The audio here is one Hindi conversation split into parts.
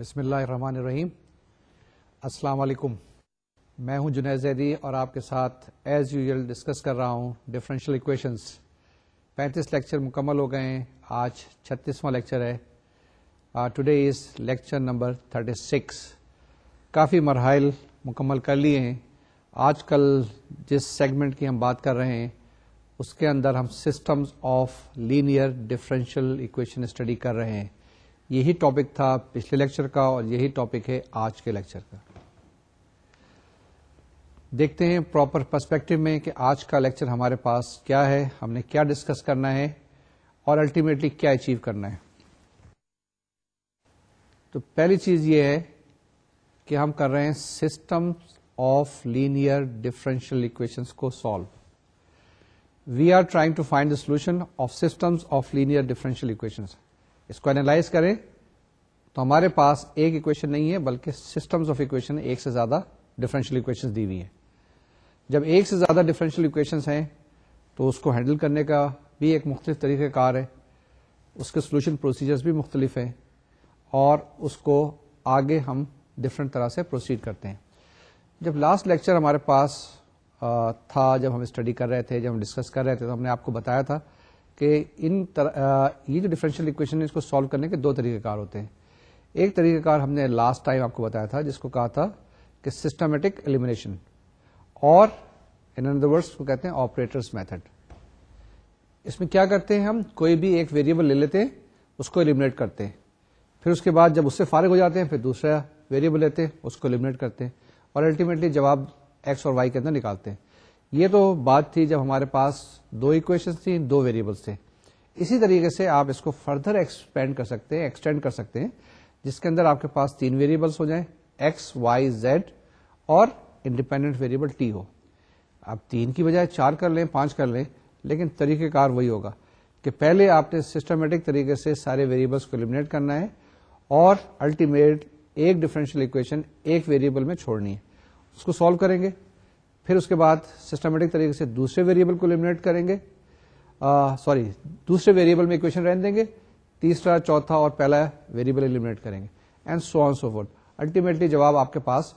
बसमीम अस्सलाम मैं हूं जुनेद जैदी और आपके साथ एज़ यूजल डिस्कस कर रहा हूं डिफरेंशियल इक्वेशंस 35 लेक्चर मुकम्मल हो गए हैं आज 36वां लेक्चर है टुडे इज़ लेक्चर नंबर 36 काफ़ी मरहल मुकम्मल कर लिए हैं आजकल जिस सेगमेंट की हम बात कर रहे हैं उसके अंदर हम systems of linear differential equation study कर रहे हैं यही टॉपिक था पिछले लेक्चर का और यही टॉपिक है आज के लेक्चर का देखते हैं प्रॉपर पर्सपेक्टिव में कि आज का लेक्चर हमारे पास क्या है हमने क्या डिस्कस करना है और अल्टीमेटली क्या अचीव करना है तो पहली चीज ये है कि हम कर रहे हैं system of linear differential equations को solve we are trying to find the solution of systems of linear differential equations इसको एनालाइज करें तो हमारे पास एक इक्वेशन नहीं है बल्कि सिस्टम्स ऑफ इक्वेशन एक से ज्यादा डिफरेंशियल इक्वेशंस दी हुई हैं जब एक से ज्यादा डिफरेंशियल इक्वेशंस हैं तो उसको हैंडल करने का भी एक मुख्तलिफ तरीक़ार है उसके सोल्यूशन प्रोसीजर्स भी मुख्तलिफ हैं और उसको आगे हम डिफरेंट तरह से प्रोसीड करते हैं जब लास्ट लेक्चर हमारे पास था जब हम स्टडी कर रहे थे जब हम डिस्कस कर रहे थे तो हमने आपको बताया था कि इन तर, ये जो डिफरेंशियल इक्वेशन है इसको सॉल्व करने के दो तरीक़ेकार होते हैं एक तरीक़ेकार हमने लास्ट टाइम आपको बताया था जिसको कहा था कि सिस्टमेटिक एलिमिनेशन और इन अदर वर्ड्स को कहते हैं ऑपरेटर्स मेथड इसमें क्या करते हैं हम कोई भी एक वेरिएबल ले लेते हैं उसको एलिमिनेट करते हैं फिर उसके बाद जब उससे फारिग हो जाते हैं फिर दूसरा वेरिएबल लेते हैं उसको एलिमिनेट करते हैं और अल्टीमेटली जवाब एक्स और वाई के अंदर निकालते हैं ये तो बात थी जब हमारे पास दो इक्वेशन थी दो वेरिएबल्स थे इसी तरीके से आप इसको फर्दर एक्सपेंड कर सकते हैं एक्सटेंड कर सकते हैं जिसके अंदर आपके पास तीन वेरिएबल्स हो जाएं एक्स वाई जेड और इंडिपेंडेंट वेरिएबल टी हो आप तीन की बजाय चार कर लें पांच कर लें लेकिन तरीकेकार वही होगा कि पहले आपने सिस्टमेटिक तरीके से सारे वेरिएबल्स को एलिमिनेट करना है और अल्टीमेट एक डिफरेंशियल इक्वेशन एक वेरिएबल में छोड़नी है उसको सॉल्व करेंगे फिर उसके बाद सिस्टमेटिक तरीके से दूसरे वेरिएबल को एलिमिनेट करेंगे सॉरी दूसरे वेरिएबल में इक्वेशन रहने देंगे तीसरा चौथा और पहला वेरिएबल एलिमिनेट करेंगे and so on so forth ultimately जवाब आपके पास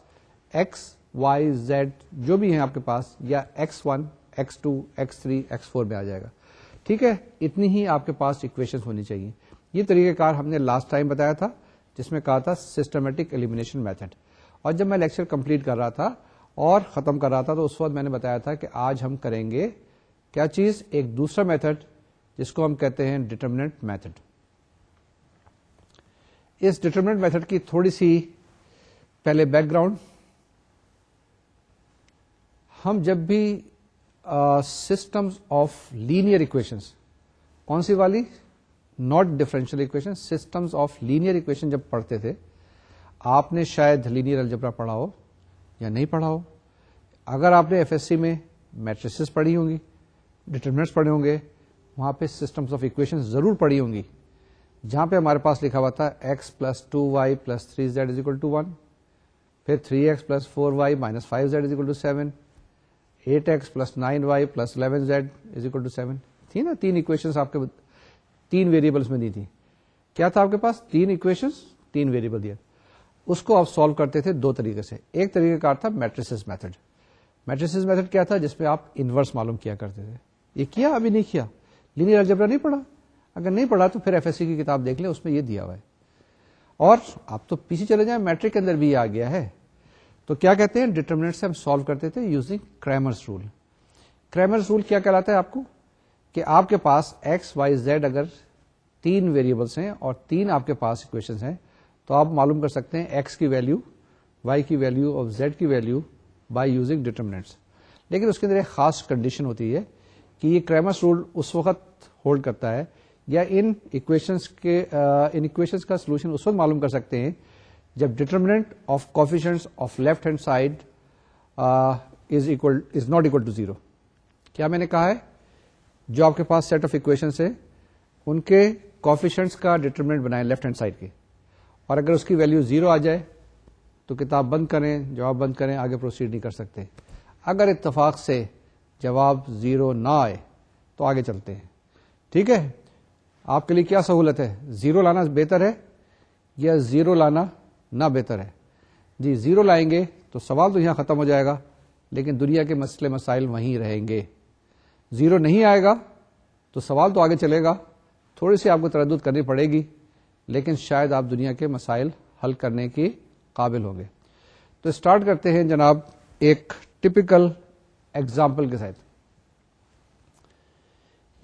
एक्स वाई जेड जो भी है आपके पास या x one x two x three x four में आ जाएगा ठीक है इतनी ही आपके पास इक्वेशन होनी चाहिए ये तरीकेकार हमने लास्ट टाइम बताया था जिसमें कहा था सिस्टमेटिक एलिमिनेशन मेथड और जब मैं लेक्चर कंप्लीट कर रहा था और ख़त्म कर रहा था तो उस वक्त मैंने बताया था कि आज हम करेंगे क्या चीज़ एक दूसरा मेथड जिसको हम कहते हैं डिटर्मिनेंट मेथड इस डिटर्मिनेंट मेथड की थोड़ी सी पहले बैकग्राउंड हम जब भी सिस्टम्स ऑफ लीनियर इक्वेशंस कौन सी वाली not differential equation systems of linear equation जब पढ़ते थे आपने शायद लीनियर अलजबरा पढ़ा हो या नहीं पढ़ा हो अगर आपने एफ में मैट्रिसेस पढ़ी होंगी डिटर्मिनेंट्स पढ़े होंगे वहाँ पे सिस्टम्स ऑफ इक्वेशन जरूर पढ़ी होंगी जहाँ पे हमारे पास लिखा हुआ था x plus two y plus three z is equal to one फिर three x plus four y minus five z is equal to seven eight x plus nine y plus eleven z is equal to seven थी ना तीन इक्वेशंस आपके तीन वेरिएबल्स में दी थी क्या था आपके पास तीन इक्वेशंस तीन वेरिएबल दिया उसको आप सॉल्व करते थे दो तरीके से एक तरीके का था मैट्रिसेस मेथड मैट्रिसेस मेथड क्या था जिसमें आप इन्वर्स मालूम किया करते थे ये किया अभी नहीं किया लीनियर अलजेब्रा नहीं पढ़ा अगर नहीं पढ़ा तो फिर एफ की किताब देख लें उसमें ये दिया हुआ है और आप तो पीछे चले जाए मैट्रिक के अंदर भी आ गया है तो क्या कहते हैं डिटर्मिनेंट से हम सॉल्व करते थे using Cramer's rule Cramer's rule क्या कहलाता है आपको कि आपके पास एक्स वाई जेड अगर तीन वेरिएबल्स हैं और तीन आपके पास इक्वेशंस हैं तो आप मालूम कर सकते हैं एक्स की वैल्यू वाई की वैल्यू और जेड की वैल्यू बाई यूजिंग डिटर्मिनेंट्स लेकिन उसके अंदर एक खास कंडीशन होती है कि ये क्रैमस रूल उस वक्त होल्ड करता है या इन इक्वेशंस के इन इक्वेशंस का सोल्यूशन उस वक्त मालूम कर सकते हैं जब determinant of coefficient of left hand side is equal is not equal to zero क्या मैंने कहा है जो आपके पास सेट ऑफ इक्वेशंस है उनके कॉफिशंट्स का डिटर्मिनेंट बनाए लेफ्ट हैंड साइड के और अगर उसकी वैल्यू ज़ीरो आ जाए तो किताब बंद करें जवाब बंद करें आगे प्रोसीड नहीं कर सकते अगर इतफाक़ से जवाब ज़ीरो ना आए तो आगे चलते हैं ठीक है आपके लिए क्या सहूलत है ज़ीरो लाना बेहतर है या ज़ीरो लाना ना बेहतर है जी ज़ीरो लाएंगे तो सवाल तो यहाँ ख़त्म हो जाएगा लेकिन दुनिया के मसले मसाइल वहीं रहेंगे ज़ीरो नहीं आएगा तो सवाल तो आगे चलेगा थोड़ी सी आपको तरद करनी पड़ेगी लेकिन शायद आप दुनिया के मसाइल हल करने की काबिल होंगे तो स्टार्ट करते हैं जनाब एक टिपिकल एग्जाम्पल के साथ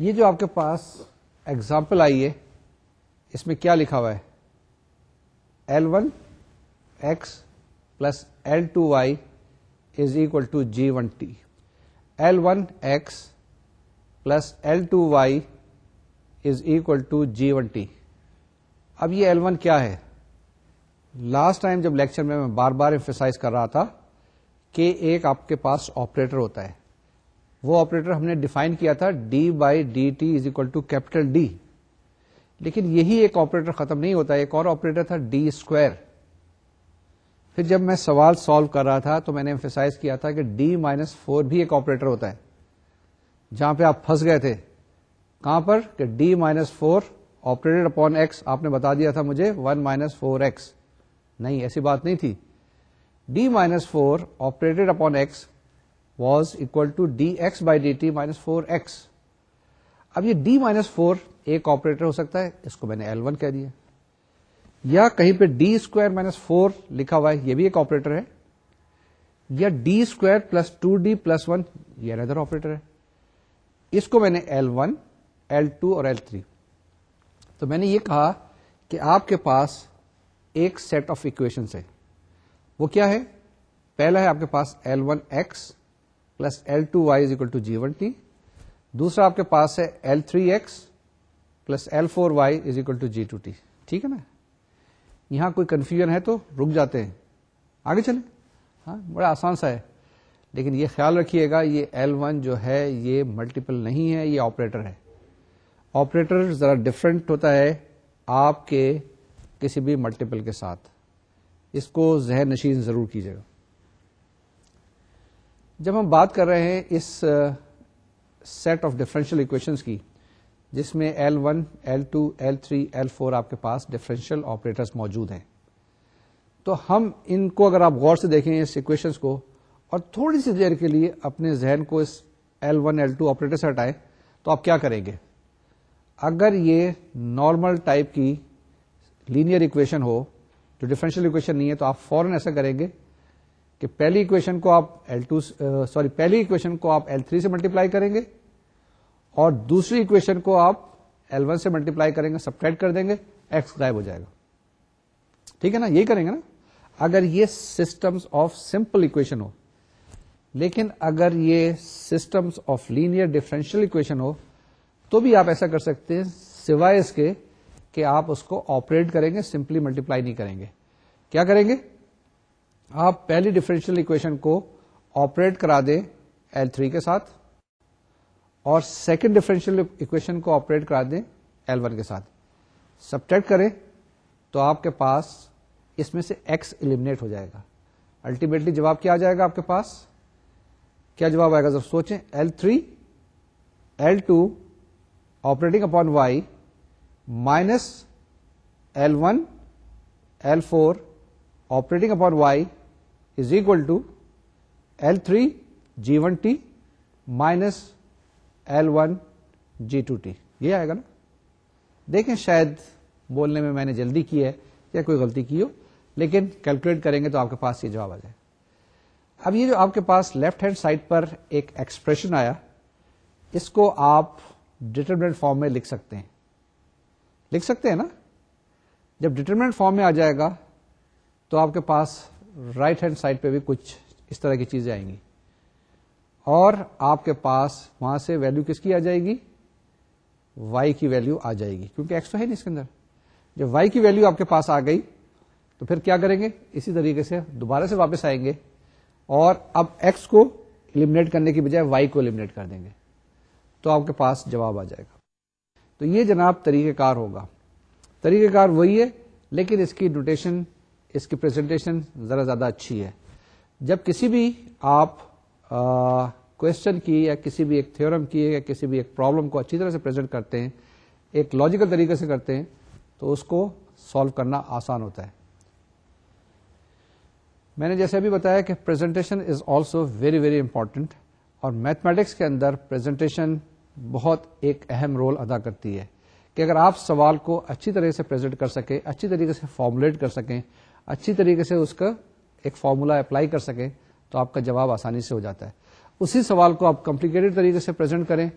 ये जो आपके पास एग्जाम्पल आई है इसमें क्या लिखा हुआ है L one x plus L two y is equal to ji one t L one x plus L two y is equal to ji one t अब ये एल वन क्या है लास्ट टाइम जब लेक्चर में मैं बार बार एम्फेसाइज कर रहा था कि एक आपके पास ऑपरेटर होता है वो ऑपरेटर हमने डिफाइन किया था d by d t is equal to capital D लेकिन यही एक ऑपरेटर खत्म नहीं होता एक और ऑपरेटर था डी स्क्वायर फिर जब मैं सवाल सॉल्व कर रहा था तो मैंने एम्फेसाइज किया था कि डी माइनस फोर भी एक ऑपरेटर होता है जहां पे आप फंस गए थे कहां पर कि D minus four operated upon x आपने बता दिया था मुझे वन माइनस फोर एक्स नहीं ऐसी बात नहीं थी D minus four operated upon x was equal to d x by d t minus four x अब ये डी माइनस फोर एक ऑपरेटर हो सकता है इसको मैंने एल वन कह दिया या कहीं पे डी स्क्वायर माइनस फोर लिखा हुआ है ये भी एक ऑपरेटर है या D square plus two D plus one ये अनदर ऑपरेटर है इसको मैंने एल वन एल टू और एल थ्री तो मैंने ये कहा कि आपके पास एक सेट ऑफ इक्वेशंस है वो क्या है पहला है आपके पास L one x plus L two y is equal to ji one t दूसरा आपके पास है L three x plus L four y is equal to ji two t ठीक है ना यहां कोई कंफ्यूजन है तो रुक जाते हैं आगे चले हाँ बड़ा आसान सा है लेकिन ये ख्याल रखिएगा ये एल वन जो है ये मल्टीपल नहीं है ये ऑपरेटर है ऑपरेटर ज़रा डिफरेंट होता है आपके किसी भी मल्टीपल के साथ इसको जहन नशीन ज़रूर कीजिएगा जब हम बात कर रहे हैं इस सेट ऑफ डिफरेंशियल इक्वेशंस की जिसमें L1, L2, L3, L4 आपके पास डिफरेंशियल ऑपरेटर्स मौजूद हैं तो हम इनको अगर आप गौर से देखें इस इक्वेशंस को और थोड़ी सी देर के लिए अपने जहन को इस L1, L2 ऑपरेटर से हटाएं तो आप क्या करेंगे अगर ये नॉर्मल टाइप की लीनियर इक्वेशन हो जो डिफरेंशियल इक्वेशन नहीं है तो आप फौरन ऐसा करेंगे कि पहली इक्वेशन को आप L2 सॉरी पहली इक्वेशन को आप L3 से मल्टीप्लाई करेंगे और दूसरी इक्वेशन को आप L1 से मल्टीप्लाई करेंगे सब्ट्रैक्ट कर देंगे एक्स गायब हो जाएगा ठीक है ना यही करेंगे ना अगर ये सिस्टम्स ऑफ सिंपल इक्वेशन हो लेकिन अगर ये systems of linear differential equation हो तो भी आप ऐसा कर सकते हैं सिवाय इसके कि आप उसको ऑपरेट करेंगे सिंपली मल्टीप्लाई नहीं करेंगे क्या करेंगे आप पहली डिफरेंशियल इक्वेशन को ऑपरेट करा दें एल थ्री के साथ और सेकेंड डिफरेंशियल इक्वेशन को ऑपरेट करा दें एल वन के साथ सब्ट्रैक्ट करें तो आपके पास इसमें से एक्स एलिमिनेट हो जाएगा अल्टीमेटली जवाब क्या आ जाएगा आपके पास क्या जवाब आएगा जब सोचें L three L two operating upon y minus L1 L4 operating upon y is equal to L3 G1t minus L one G two t ये आएगा ना देखें शायद बोलने में मैंने जल्दी की है या कोई गलती की हो लेकिन कैलकुलेट करेंगे तो आपके पास ये जवाब आ जाए अब ये जो आपके पास लेफ्ट हैंड साइड पर एक एक्सप्रेशन आया इसको आप डिटर्मिनेंट फॉर्म में लिख सकते हैं लिख सकते हैं ना जब डिटर्मिनेंट फॉर्म में आ जाएगा तो आपके पास राइट हैंड साइड पे भी कुछ इस तरह की चीजें आएंगी और आपके पास वहां से वैल्यू किसकी आ जाएगी y की वैल्यू आ जाएगी क्योंकि x तो है नहीं इसके अंदर जब y की वैल्यू आपके पास आ गई तो फिर क्या करेंगे इसी तरीके से दोबारा से वापस आएंगे और अब x को इलिमिनेट करने की बजाय y को इलिमिनेट कर देंगे तो आपके पास जवाब आ जाएगा तो ये जनाब तरीक़ेकार होगा तरीक़ेकार वही है लेकिन इसकी नोटेशन इसकी प्रेजेंटेशन ज़रा ज़्यादा अच्छी है जब किसी भी आप क्वेश्चन की या किसी भी एक थ्योरम की या किसी भी एक प्रॉब्लम को अच्छी तरह से प्रेजेंट करते हैं एक लॉजिकल तरीके से करते हैं तो उसको सॉल्व करना आसान होता है मैंने जैसे अभी बताया कि presentation is also very very important और मैथमेटिक्स के अंदर प्रेजेंटेशन बहुत एक अहम रोल अदा करती है कि अगर आप सवाल को अच्छी तरह से प्रेजेंट कर सकें अच्छी तरीके से फॉर्मुलेट कर सकें अच्छी तरीके से उसका एक फॉर्मूला अप्लाई कर सकें तो आपका जवाब आसानी से हो जाता है उसी सवाल को आप कॉम्प्लिकेटेड तरीके से प्रेजेंट करें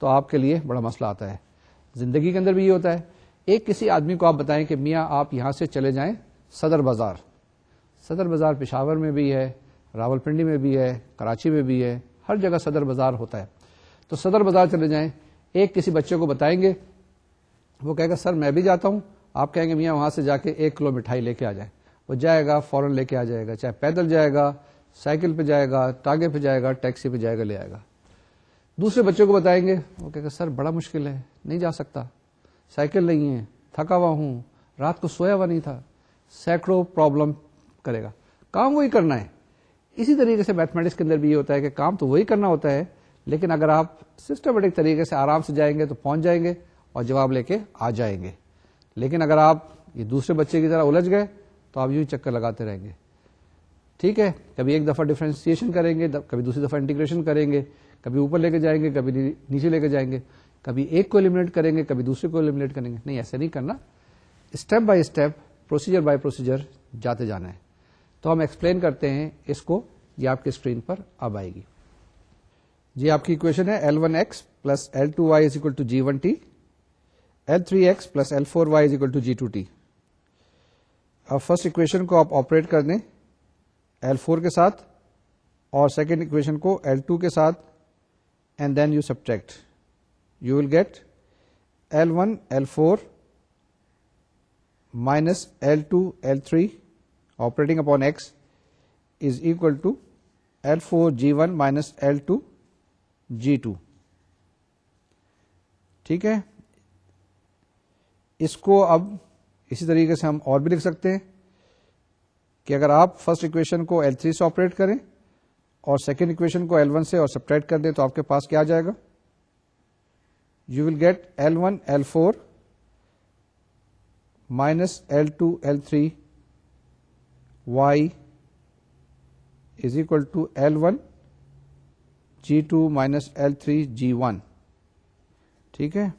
तो आपके लिए बड़ा मसला आता है जिंदगी के अंदर भी ये होता है एक किसी आदमी को आप बताएं कि मियाँ आप यहाँ से चले जाएं सदर बाज़ार सदर बाज़ार पिशावर में भी है रावलपिंडी में भी है कराची में भी है हर जगह सदर बाज़ार होता है तो सदर बाजार चले जाएं एक किसी बच्चे को बताएंगे वो कहेगा सर मैं भी जाता हूँ आप कहेंगे मियाँ वहाँ से जाके एक किलो मिठाई लेके आ जाए वो जाएगा फ़ौरन लेके आ जाएगा चाहे पैदल जाएगा साइकिल पे जाएगा टागे पे जाएगा टैक्सी पे जाएगा ले आएगा दूसरे बच्चों को बताएंगे वो कहेगा सर बड़ा मुश्किल है नहीं जा सकता साइकिल नहीं है थका हुआ हूँ रात को सोया हुआ नहीं था सैकड़ों प्रॉब्लम करेगा काम वही करना है इसी तरीके से मैथमेटिक्स के अंदर भी ये होता है कि काम तो वही करना होता है लेकिन अगर आप सिस्टमेटिक तरीके से आराम से जाएंगे तो पहुंच जाएंगे और जवाब लेके आ जाएंगे लेकिन अगर आप ये दूसरे बच्चे की तरह उलझ गए तो आप यूं चक्कर लगाते रहेंगे ठीक है कभी एक दफ़ा डिफ्रेंसिएशन करेंगे कभी दूसरी दफ़ा इंटीग्रेशन करेंगे कभी ऊपर लेके जाएंगे कभी नीचे लेके जाएंगे कभी एक को एलिमिनेट करेंगे कभी दूसरे को एलिमिनेट करेंगे नहीं ऐसा नहीं करना step by step procedure by procedure जाते जाना है तो हम एक्सप्लेन करते हैं इसको ये आपकी स्क्रीन पर अब आएगी जी आपकी इक्वेशन है L one x plus L two y is equal to ji one t L three x plus L four y is equal to ji two t अब फर्स्ट इक्वेशन को आप ऑपरेट कर दें एल फोर के साथ और सेकेंड इक्वेशन को एल टू के साथ and then you subtract you will get L one L four minus L2 L3 operating upon x is equal to L4 G1 minus L2 G two ठीक है इसको अब इसी तरीके से हम और भी लिख सकते हैं कि अगर आप फर्स्ट इक्वेशन को L3 से ऑपरेट करें और सेकेंड इक्वेशन को L1 से और सब्ट्रैक्ट कर दें तो आपके पास क्या आ जाएगा you will get L1, L4 minus L2, L3 y is equal to L1 G two minus L three G one ठीक है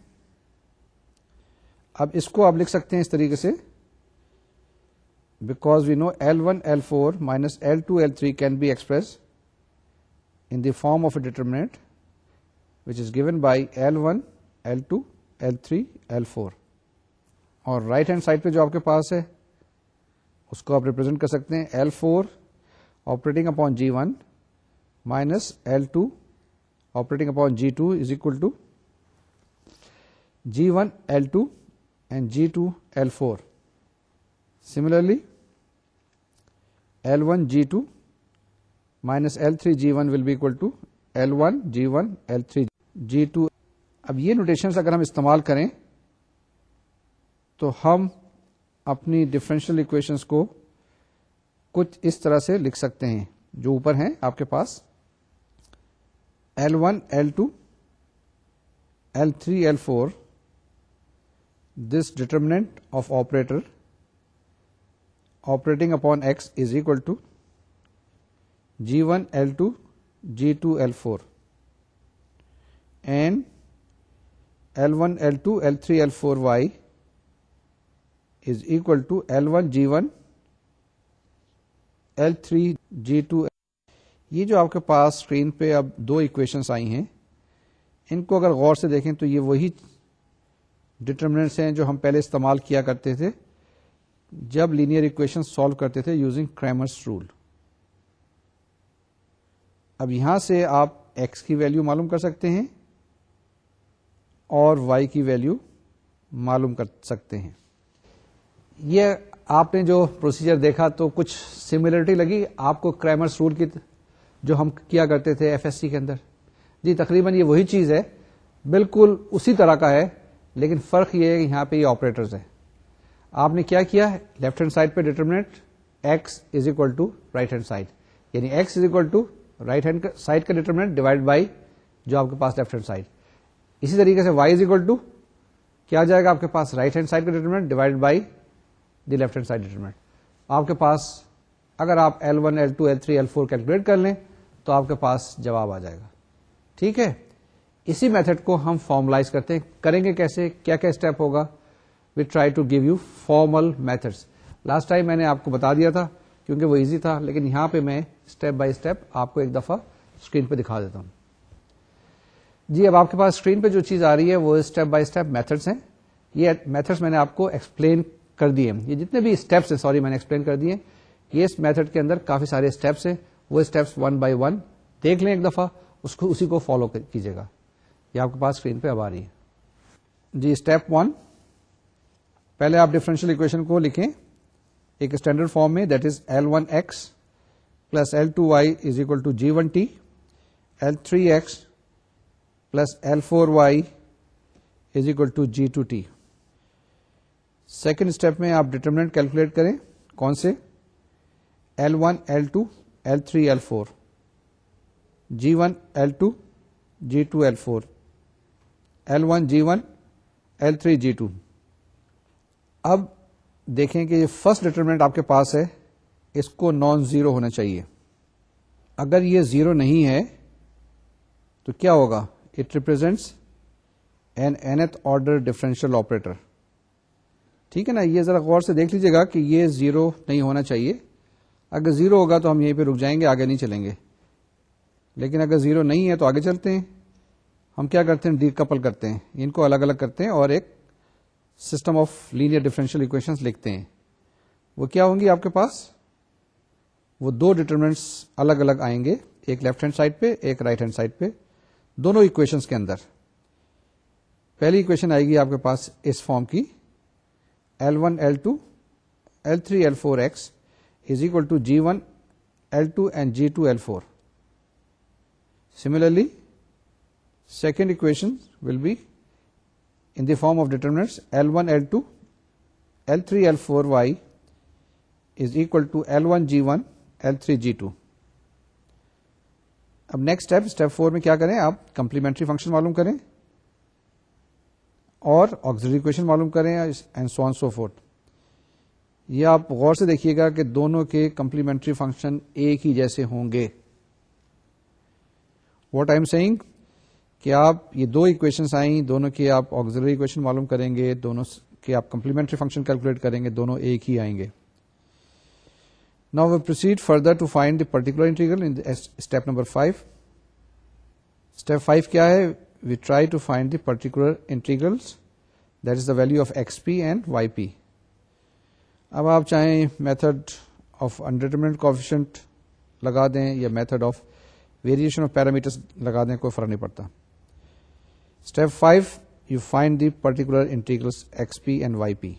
अब इसको आप लिख सकते हैं इस तरीके से because we know L1, L4 minus L2, L3 can be expressed in the form of a determinant which is given by L1, L2, L3, L4 और राइट हैंड साइड पे जो आपके पास है उसको आप रिप्रेजेंट कर सकते हैं L4 operating upon G1 minus L2 operating upon G2 is equal to G1 L2 and G2 L4. Similarly, L1 G2 minus L3 G1 will be equal to L1 G1 L3 G2. अब ये नोटेशंस अगर हम इस्तेमाल करें तो हम अपनी डिफरेंशियल इक्वेशंस को कुछ इस तरह से लिख सकते हैं जो ऊपर हैं आपके पास L1, L2, L3, L4 this determinant of operator operating upon x is equal to g1 L2 g2 L4 and L1 L2 L3 L4 y is equal to L1 g1 L3 g2 ये जो आपके पास स्क्रीन पे अब दो इक्वेशंस आई हैं इनको अगर गौर से देखें तो ये वही डिटर्मिनेंट्स हैं जो हम पहले इस्तेमाल किया करते थे जब लीनियर इक्वेशन सॉल्व करते थे यूजिंग क्रैमर्स रूल अब यहां से आप x की वैल्यू मालूम कर सकते हैं और y की वैल्यू मालूम कर सकते हैं ये आपने जो प्रोसीजर देखा तो कुछ सिमिलरिटी लगी आपको क्रैमर्स रूल की जो हम किया करते थे एफएससी के अंदर जी तकरीबन ये वही चीज़ है बिल्कुल उसी तरह का है लेकिन फ़र्क ये है कि यहाँ पे ये ऑपरेटर्स हैं आपने क्या किया है लेफ्ट हैंड साइड पे determinant x is equal to right hand side यानी x is equal to right hand side का डिटर्मिनेट डिवाइड बाई जो आपके पास लेफ्ट हैंड साइड इसी तरीके से y इज इक्वल टू क्या आ जाएगा आपके पास राइट हैंड साइड का determinant divide by the left hand side determinant आपके पास अगर आप L1, L2, L3, L4 calculate कर लें तो आपके पास जवाब आ जाएगा ठीक है इसी मेथड को हम फॉर्मलाइज करते हैं करेंगे कैसे क्या क्या स्टेप होगा we try to give you formal methods last time मैंने आपको बता दिया था क्योंकि वो इजी था लेकिन यहां पे मैं स्टेप बाय स्टेप आपको एक दफा स्क्रीन पे दिखा देता हूं जी अब आपके पास स्क्रीन पे जो चीज आ रही है वो स्टेप बाय स्टेप मेथड्स हैं ये मेथड्स मैंने आपको एक्सप्लेन कर दिए ये जितने भी स्टेप्स हैं सॉरी मैंने एक्सप्लेन कर दिए ये इस मेथड के अंदर काफी सारे स्टेप्स हैं वो स्टेप्स वन बाय वन देख लें एक दफ़ा उसको उसी को फॉलो कीजिएगा ये आपके पास स्क्रीन पे अब आ रही है जी स्टेप वन पहले आप डिफरेंशियल इक्वेशन को लिखें एक स्टैंडर्ड फॉर्म में that is L one x plus L two y is equal to ji one t L three x plus L four y is equal to ji two t second step में आप डिटर्मिनेंट कैलकुलेट करें कौन से L one L to L3, L4, G1, L2, G2, L4, L1, G1, L3, G2. अब देखें कि ये फर्स्ट डिटर्मिनेंट आपके पास है इसको नॉन जीरो होना चाहिए अगर ये जीरो नहीं है तो क्या होगा it represents an nth order differential operator ठीक है ना ये जरा गौर से देख लीजिएगा कि ये जीरो नहीं होना चाहिए अगर ज़ीरो होगा तो हम यहीं पे रुक जाएंगे आगे नहीं चलेंगे लेकिन अगर ज़ीरो नहीं है तो आगे चलते हैं हम क्या करते हैं डी कपल करते हैं इनको अलग अलग करते हैं और एक system of linear differential equations लिखते हैं वो क्या होंगी आपके पास वो दो डिटर्मिनेंट्स अलग अलग आएंगे एक लेफ्ट हैंड साइड पे एक राइट हैंड साइड पे दोनों इक्वेशंस के अंदर पहली इक्वेशन आएगी आपके पास इस फॉर्म की L1, L2, L3, L4x is equal to g1 l2 and g2 l4 similarly second equation will be in the form of determinants l1 l2 l3 l4 y is equal to l1 g1 l3 g2 next step, step step four میں کیا کریں آپ کمپلیمنٹری فنکشن معلوم کریں اور آگزری کوشن معلوم کریں and so on so forth ये आप गौर से देखिएगा कि दोनों के कंप्लीमेंट्री फंक्शन एक ही जैसे होंगे वॉट आई एम सेइंग कि आप ये दो इक्वेशंस आई दोनों के आप ऑक्सिलरी इक्वेशन मालूम करेंगे दोनों के आप कंप्लीमेंट्री फंक्शन कैलकुलेट करेंगे दोनों एक ही आएंगे now we proceed further to find the particular integral in step number five step five क्या है we try to find the particular integrals that is the value of x p and y p अब आप चाहें मेथड ऑफ अनडिटर्मिनेंट कॉफिशेंट लगा दें या method of variation of parameters लगा दें कोई फर्क नहीं पड़ता step five you find the particular integrals x p and y p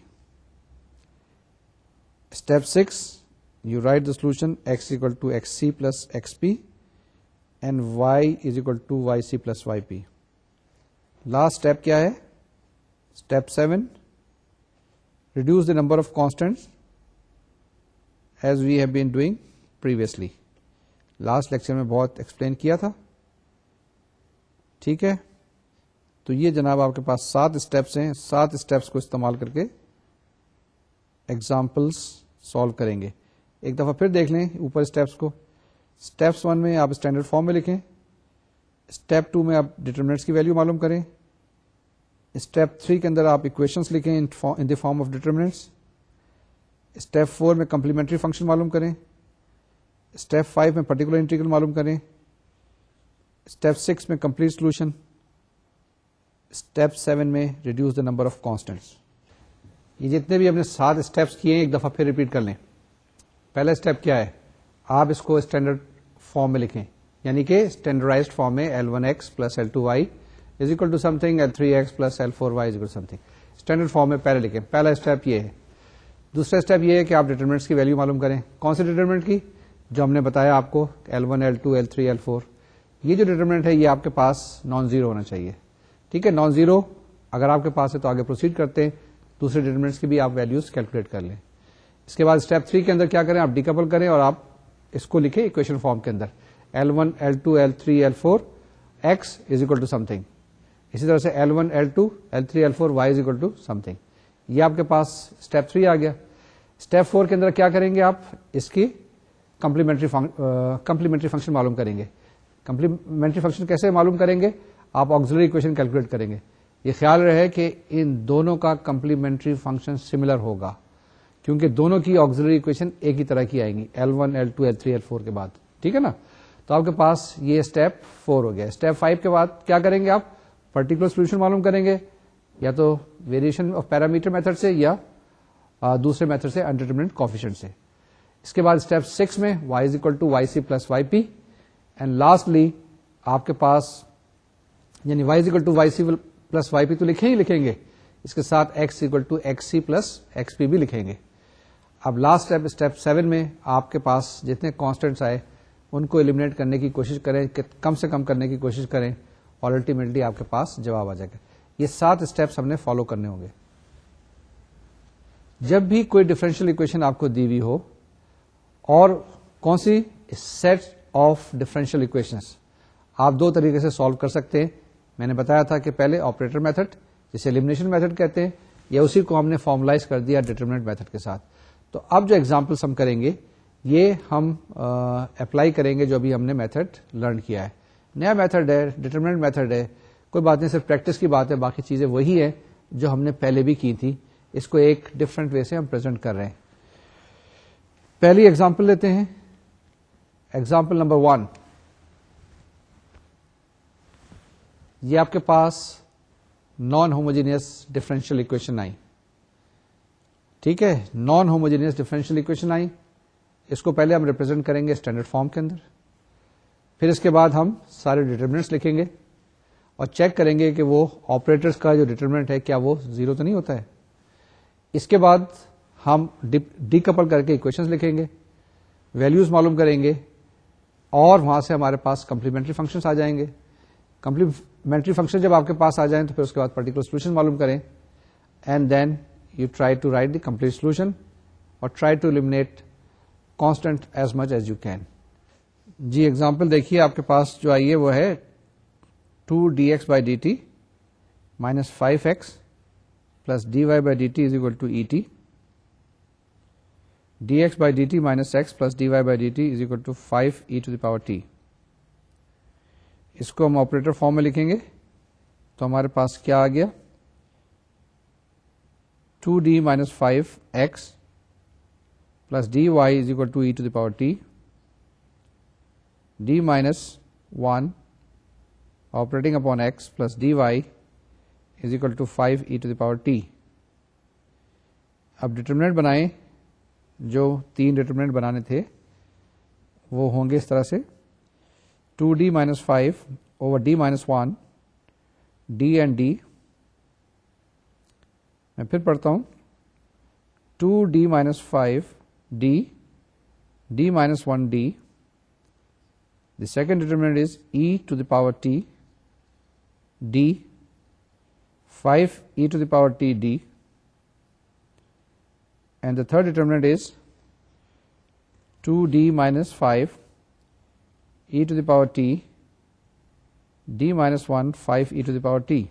step six you write the solution x equal to xc plus xp and y is equal to yc plus yp. Last step क्या है step seven reduce the number of constants as we have been doing previously last lecture में बहुत एक्सप्लेन किया था ठीक है तो ये जनाब आपके पास सात स्टेप्स हैं सात स्टेप्स को इस्तेमाल करके एग्जाम्पल्स सॉल्व करेंगे एक दफ़ा फिर देख लें ऊपर स्टेप्स को स्टेप्स वन में आप स्टैंडर्ड फॉर्म में लिखें स्टेप टू में आप डिटर्मिनेट्स की वैल्यू मालूम करें स्टेप थ्री के अंदर आप इक्वेशंस लिखें in the form of determinants step four में कम्प्लीमेंट्री फंक्शन मालूम करें स्टेप फाइव में पर्टिकुलर इंटीग्रल मालूम करें स्टेप सिक्स में कंप्लीट सॉल्यूशन स्टेप सेवन में reduce the number of constants ये जितने भी हमने सात स्टेप्स किए हैं एक दफा फिर रिपीट कर लें पहला स्टेप क्या है आप इसको स्टैंडर्ड फॉर्म में लिखें यानी कि स्टैंडर्डाइज्ड फॉर्म में L one x plus L two y is equal to something L three x plus L four y is equal something standard form में पहले लिखे पहला स्टेप ये है दूसरा स्टेप ये है कि आप डिटर्मेंट्स की वैल्यू मालूम करें कौन से डिटर्मेंट की जो हमने बताया आपको L one L two L three L four ये जो डिटर्मेंट है ये आपके पास नॉन जीरो होना चाहिए ठीक है नॉन जीरो अगर आपके पास है तो आगे प्रोसीड करते हैं दूसरे डिटर्मेंट्स की भी आप वैल्यूज कैलकुलेट कर लें इसके बाद स्टेप थ्री के अंदर क्या करें आप डिकपल करें और आप इसको लिखें इक्वेशन फॉर्म के अंदर L one L two L three L four x is equal to something इसी तरह से L one L two L three L four y is equal to something ये आपके पास स्टेप थ्री आ गया स्टेप फोर के अंदर क्या करेंगे आप इसकी कंप्लीमेंट्री कंप्लीमेंट्री फंक्शन मालूम करेंगे कंप्लीमेंट्री फंक्शन कैसे मालूम करेंगे आप ऑक्सिलरी इक्वेशन कैलकुलेट करेंगे ये ख्याल रहे कि इन दोनों का कंप्लीमेंट्री फंक्शन सिमिलर होगा क्योंकि दोनों की ऑक्सिलरी इक्वेशन एक ही तरह की आएंगी L one L two L three L four के बाद ठीक है ना तो आपके पास ये स्टेप फोर हो गया स्टेप फाइव के बाद क्या करेंगे आप पर्टिकुलर सोल्यूशन मालूम करेंगे या तो वेरिएशन ऑफ पैरामीटर मेथड से या दूसरे मेथड से अनडिटर्मिनेंट कॉफिशेंट से इसके बाद स्टेप सिक्स में y is equal to y c plus y p and lastly आपके पास यानी y is equal to y c plus y p तो लिखे ही लिखेंगे इसके साथ x equal to x c plus x p भी लिखेंगे अब लास्ट स्टेप स्टेप सेवन में आपके पास जितने कॉन्स्टेंट्स आए उनको एलिमिनेट करने की कोशिश करें कम से कम करने की कोशिश करें और अल्टीमेटली आपके पास जवाब आ जाएगा ये सात स्टेप्स हमने फॉलो करने होंगे जब भी कोई डिफरेंशियल इक्वेशन आपको दी हुई हो और कौन सी सेट ऑफ डिफरेंशियल इक्वेशंस आप दो तरीके से सॉल्व कर सकते हैं मैंने बताया था कि पहले ऑपरेटर मेथड जिसे एलिमिनेशन मेथड कहते हैं या उसी को हमने फॉर्मुलाइज कर दिया डिटर्मिनेंट मेथड के साथ तो अब जो एग्जाम्पल्स हम करेंगे ये हम अप्लाई करेंगे जो अभी हमने मेथड लर्न किया है नया मेथड है डिटर्मिनेंट मेथड है कोई बात नहीं सिर्फ प्रैक्टिस की बात है बाकी चीज़ें वही है जो हमने पहले भी की थी इसको एक डिफरेंट वे से हम प्रेजेंट कर रहे हैं पहली एग्जाम्पल लेते हैं एग्जाम्पल नंबर वन ये आपके पास non homogeneous differential equation I ठीक है non homogeneous differential equation I इसको पहले हम रिप्रेजेंट करेंगे स्टैंडर्ड फॉर्म के अंदर फिर इसके बाद हम सारे डिटर्मिनेंट्स लिखेंगे और चेक करेंगे कि वो ऑपरेटर्स का जो डिटर्मिनेंट है क्या वो जीरो तो नहीं होता है इसके बाद हम डीकपल करके इक्वेशंस लिखेंगे वैल्यूज मालूम करेंगे और वहां से हमारे पास कंप्लीमेंट्री फंक्शन आ जाएंगे कंप्लीमेंट्री फंक्शन जब आपके पास आ जाए तो फिर उसके बाद पर्टिकुलर सोल्यूशन मालूम करें and then you try to write the complete solution और try to eliminate constant as much as you can जी एग्जाम्पल देखिए आपके पास जो आई है वो है two d x by d t minus five x plus d y by d t is equal to e t d x by d t minus x plus d y by d t is equal to five e to the power t इसको हम ऑपरेटर फॉर्म में लिखेंगे तो हमारे पास क्या आ गया two d minus five x plus d y is equal to e to the power t d minus 1 operating upon x plus dy is equal to five e to the power t अब डिटर्मिनेंट बनाए जो तीन डिटर्मिनेंट बनाने थे वो होंगे इस तरह से two d minus five over d minus one d and d मैं फिर पढ़ता हूँ two d minus five d d minus one d The second determinant is e to the power t d 5 e to the power t d and the third determinant is 2d minus 5 e to the power t d minus 1 5 e to the power t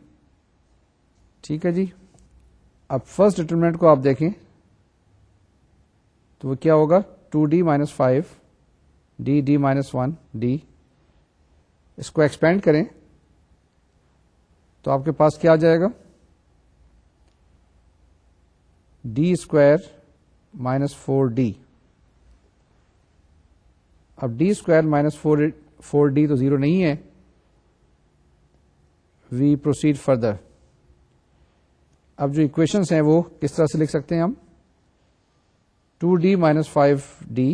ٹھیک ہے جی اب فرسٹ ڈیٹرمنٹ کو آپ دیکھیں تو وہ کیا ہوگا 2d d minus five d d minus one d इसको एक्सपेंड करें तो आपके पास क्या आ जाएगा d square minus four d अब d square minus four four d तो जीरो नहीं है वी प्रोसीड फर्दर अब जो इक्वेशंस हैं वो किस तरह से लिख सकते हैं हम two d minus five d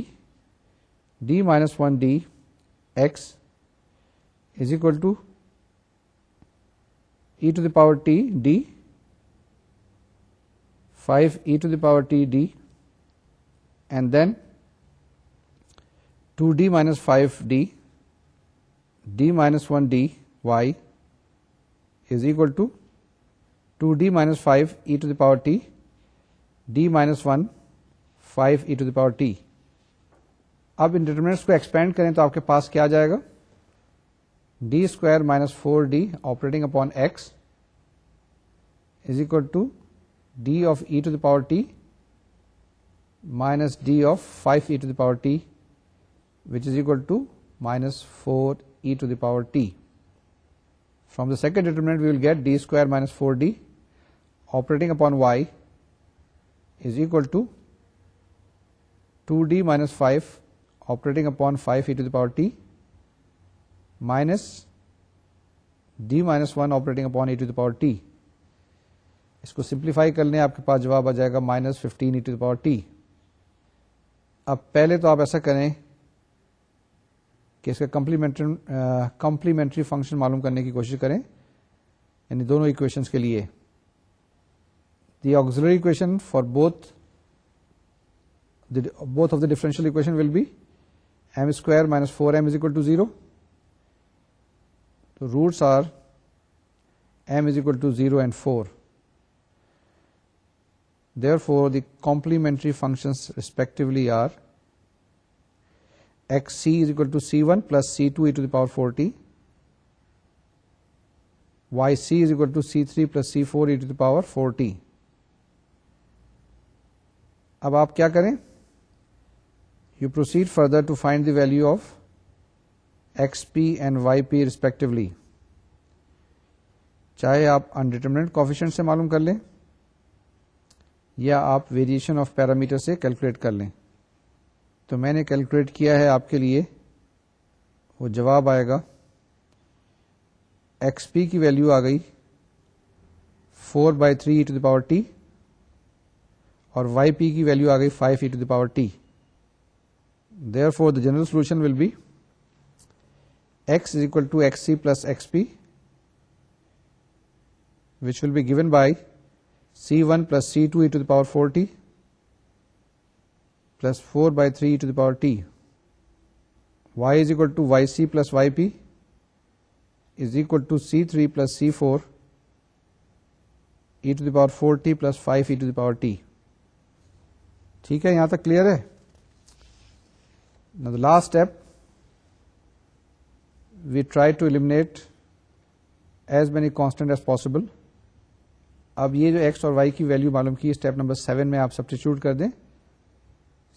d minus 1 d x is equal to e to the power t d 5 e to the power t d and then 2d minus 5d d minus 1d y is equal to 2d minus 5 e to the power t d minus 1 5 e to the power t अब इंडिटर्मिनेट्स को एक्सपेंड करें तो आपके पास क्या आ जाएगा d square minus four d operating upon x is equal to d of e to the power t minus d of 5e to the power t which is equal to minus 4e to the power t. From the second determinant we will get d square minus 4d operating upon y is equal to 2d minus 5 operating upon 5 e to the power t minus d minus one operating upon e to the power t इसको सिंप्लीफाई कर लें आपके पास जवाब आ जाएगा minus fifteen e to the power t अब पहले तो आप ऐसा करें कि इसका कम्प्लीमेंट्री कम्प्लीमेंट्री फंक्शन मालूम करने की कोशिश करें यानी दोनों इक्वेशंस के लिए the auxiliary equation for both the both of the differential equation will be m square minus 4m is equal to 0. The roots are m is equal to 0 and 4. Therefore, the complementary functions respectively are xc is equal to c1 plus c2 e to the power 4t, yc is equal to c3 plus c4 e to the power 4t. अब आप क्या करें you proceed further to find the value of xp and yp respectively. चाहे आप अनडिटर्मिनेंट कॉफिशेंट से मालूम कर लें या आप वेरिएशन ऑफ पैरामीटर से कैलकुलेट कर लें तो मैंने कैलकुलेट किया है आपके लिए वो जवाब आएगा एक्सपी की वैल्यू आ गई four by three e to the power t और वाई पी की वैल्यू आ गई five e to the power t Therefore, the general solution will be x is equal to xc plus xp which will be given by c1 plus c2 e to the power 4t plus 4 by 3 e to the power t y is equal to yc plus yp is equal to c3 plus c4 e to the power 4t plus 5 e to the power t ठीक है यहां तक क्लियर है Now the last step, we try to eliminate as many constant as possible. अब ये जो x और y की वैल्यू मालूम की स्टेप नंबर सेवन में आप सब्सटीट्यूट कर दें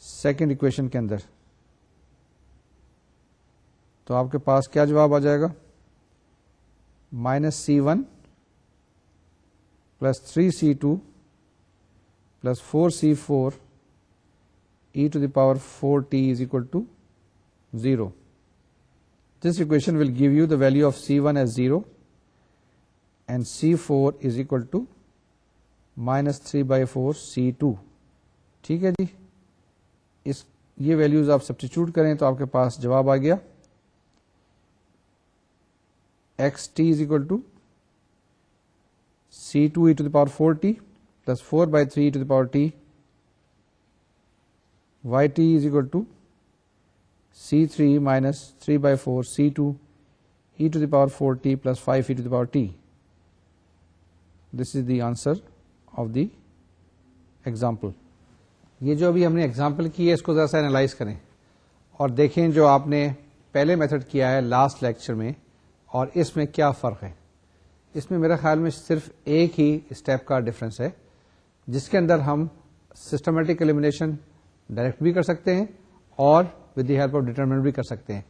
सेकेंड इक्वेशन के अंदर तो आपके पास क्या जवाब आ जाएगा minus c one plus three c two plus four c four e to the power 4t is equal to 0. This equation will give you the value of C1 as 0 and C4 is equal to 3 by 4 c2. Two ठीक है जी इस ये वैल्यूज आप सब्सटीट्यूट करें तो आपके पास जवाब आ गया x t is equal to c two e to the power four t plus four by three e to the power t yt is equal to c3 minus 3 by 4 c2 e to the power 4t plus 5 e to the power t. This is the answer of the example ये जो अभी हमने एग्जाम्पल की है इसको जरा सा एनालाइज करें और देखें जो आपने पहले मेथड किया है लास्ट लेक्चर में और इसमें क्या फ़र्क है इसमें मेरे ख्याल में सिर्फ एक ही स्टेप का डिफरेंस है जिसके अंदर हम सिस्टमेटिक एलिमिनेशन डायरेक्ट भी कर सकते हैं और with the help of determinant भी कर सकते हैं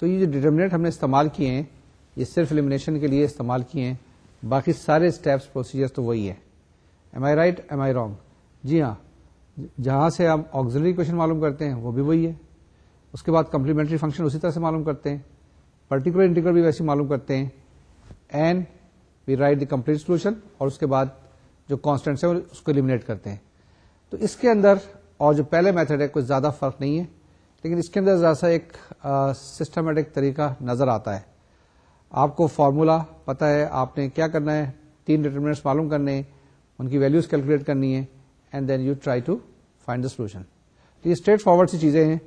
तो ये जो डिटर्मिनेंट हमने इस्तेमाल किए हैं ये सिर्फ एलिमिनेशन के लिए इस्तेमाल किए हैं बाकी सारे स्टेप्स प्रोसीजर्स तो वही है am I right am I wrong जी हाँ जहाँ से हम ऑक्जिलरी क्वेश्चन मालूम करते हैं वो भी वही है उसके बाद कम्प्लीमेंट्री फंक्शन उसी तरह से मालूम करते हैं पर्टिकुलर इंटीग्रल भी वैसे मालूम करते हैं and we write the complete solution और उसके बाद जो कॉन्स्टेंट्स हैं उसको एलिमिनेट करते हैं तो इसके अंदर और जो पहले मेथड है कुछ ज़्यादा फ़र्क नहीं है लेकिन इसके अंदर ज़रा सा एक सिस्टमेटिक तरीका नज़र आता है आपको फार्मूला पता है आपने क्या करना है तीन डिटर्मिनेंट्स मालूम करने हैं उनकी वैल्यूज़ कैलकुलेट करनी है and then you try to find the solution तो ये स्ट्रेट फॉरवर्ड सी चीज़ें हैं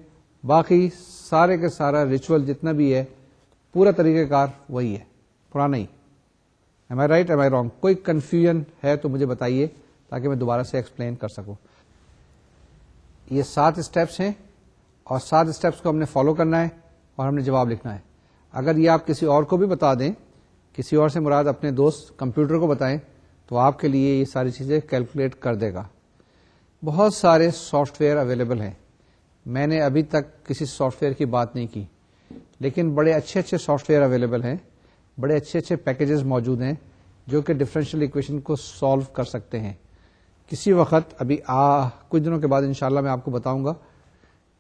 बाकी सारे का सारा रिचुअल जितना भी है पूरा तरीक़ेकार वही है पुराना ही am I right am I wrong कोई कन्फ्यूजन है तो मुझे बताइए ताकि मैं दोबारा से एक्सप्लेन कर सकूँ ये सात स्टेप्स हैं और सात स्टेप्स को हमने फॉलो करना है और हमने जवाब लिखना है अगर ये आप किसी और को भी बता दें किसी और से मुराद अपने दोस्त कंप्यूटर को बताएं तो आपके लिए ये सारी चीज़ें कैलकुलेट कर देगा बहुत सारे सॉफ्टवेयर अवेलेबल हैं मैंने अभी तक किसी सॉफ्टवेयर की बात नहीं की लेकिन बड़े अच्छे अच्छे सॉफ्टवेयर अवेलेबल हैं बड़े अच्छे अच्छे पैकेजेस मौजूद हैं जो कि डिफरेंशियल इक्वेशन को सॉल्व कर सकते हैं किसी वक्त अभी आ कुछ दिनों के बाद इनशाला मैं आपको बताऊंगा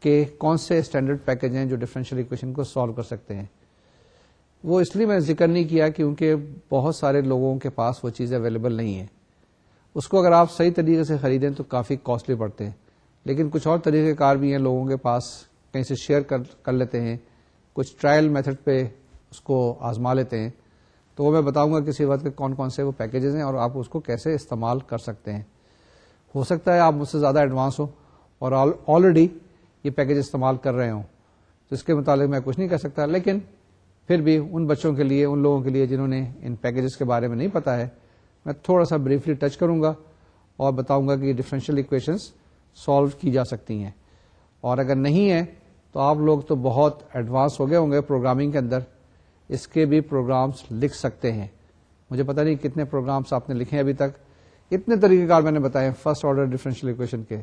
कि कौन से स्टैंडर्ड पैकेज हैं जो डिफरेंशियल इक्वेशन को सॉल्व कर सकते हैं वो इसलिए मैंने जिक्र नहीं किया क्योंकि बहुत सारे लोगों के पास वो चीज़ अवेलेबल नहीं है उसको अगर आप सही तरीके से खरीदें तो काफ़ी कॉस्टली पड़ते हैं लेकिन कुछ और तरीक़ेकार भी हैं लोगों के पास कहीं से शेयर कर कर लेते हैं कुछ ट्रायल मेथड पे उसको आजमा लेते हैं तो वो मैं बताऊंगा किसी वक्त के कौन कौन से वो पैकेजेस हैं और आप उसको कैसे इस्तेमाल कर सकते हैं हो सकता है आप मुझसे ज़्यादा एडवांस हो और ऑलरेडी ये पैकेज इस्तेमाल कर रहे हों तो इसके मुतालिक मैं कुछ नहीं कर सकता लेकिन फिर भी उन बच्चों के लिए उन लोगों के लिए जिन्होंने इन पैकेजेस के बारे में नहीं पता है मैं थोड़ा सा ब्रीफली टच करूंगा और बताऊंगा कि डिफरेंशियल इक्वेशंस सॉल्व की जा सकती हैं और अगर नहीं है तो आप लोग तो बहुत एडवांस हो गए होंगे प्रोग्रामिंग के अंदर इसके भी प्रोग्राम्स लिख सकते हैं मुझे पता नहीं कितने प्रोग्राम्स आपने लिखे हैं अभी तक इतने तरीकेकार मैंने बताए फर्स्ट ऑर्डर डिफरेंशियल इक्वेशन के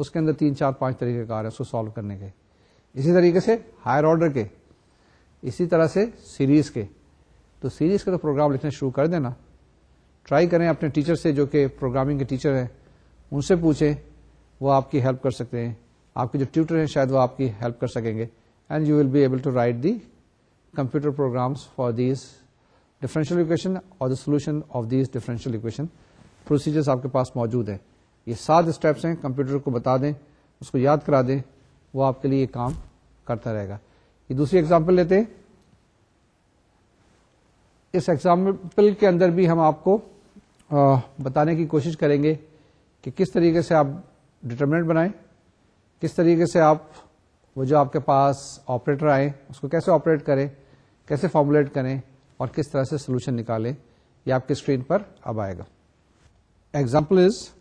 उसके अंदर तीन चार पांच तरीकेकार हैं उसको सॉल्व करने के इसी तरीके से हायर ऑर्डर के इसी तरह से सीरीज के तो सीरीज का तो प्रोग्राम लिखना शुरू कर देना ट्राई करें अपने टीचर से जो कि प्रोग्रामिंग के टीचर हैं उनसे पूछें वो आपकी हेल्प कर सकते हैं आपके जो ट्यूटर हैं शायद वो आपकी हेल्प कर सकेंगे and you will be able to write the computer programs for these differential equation or the solution of these differential equation procedures आपके पास मौजूद है ये सात स्टेप्स हैं कंप्यूटर को बता दें उसको याद करा दें वो आपके लिए काम करता रहेगा ये दूसरी एग्जाम्पल लेते हैं इस एग्जाम्पल के अंदर भी हम आपको आ, बताने की कोशिश करेंगे कि किस तरीके से आप डिटर्मिनेंट बनाएं किस तरीके से आप वो जो आपके पास ऑपरेटर आए उसको कैसे ऑपरेट करें कैसे फॉर्मुलेट करें और किस तरह से सोल्यूशन निकालें ये आपकी स्क्रीन पर अब आएगा example is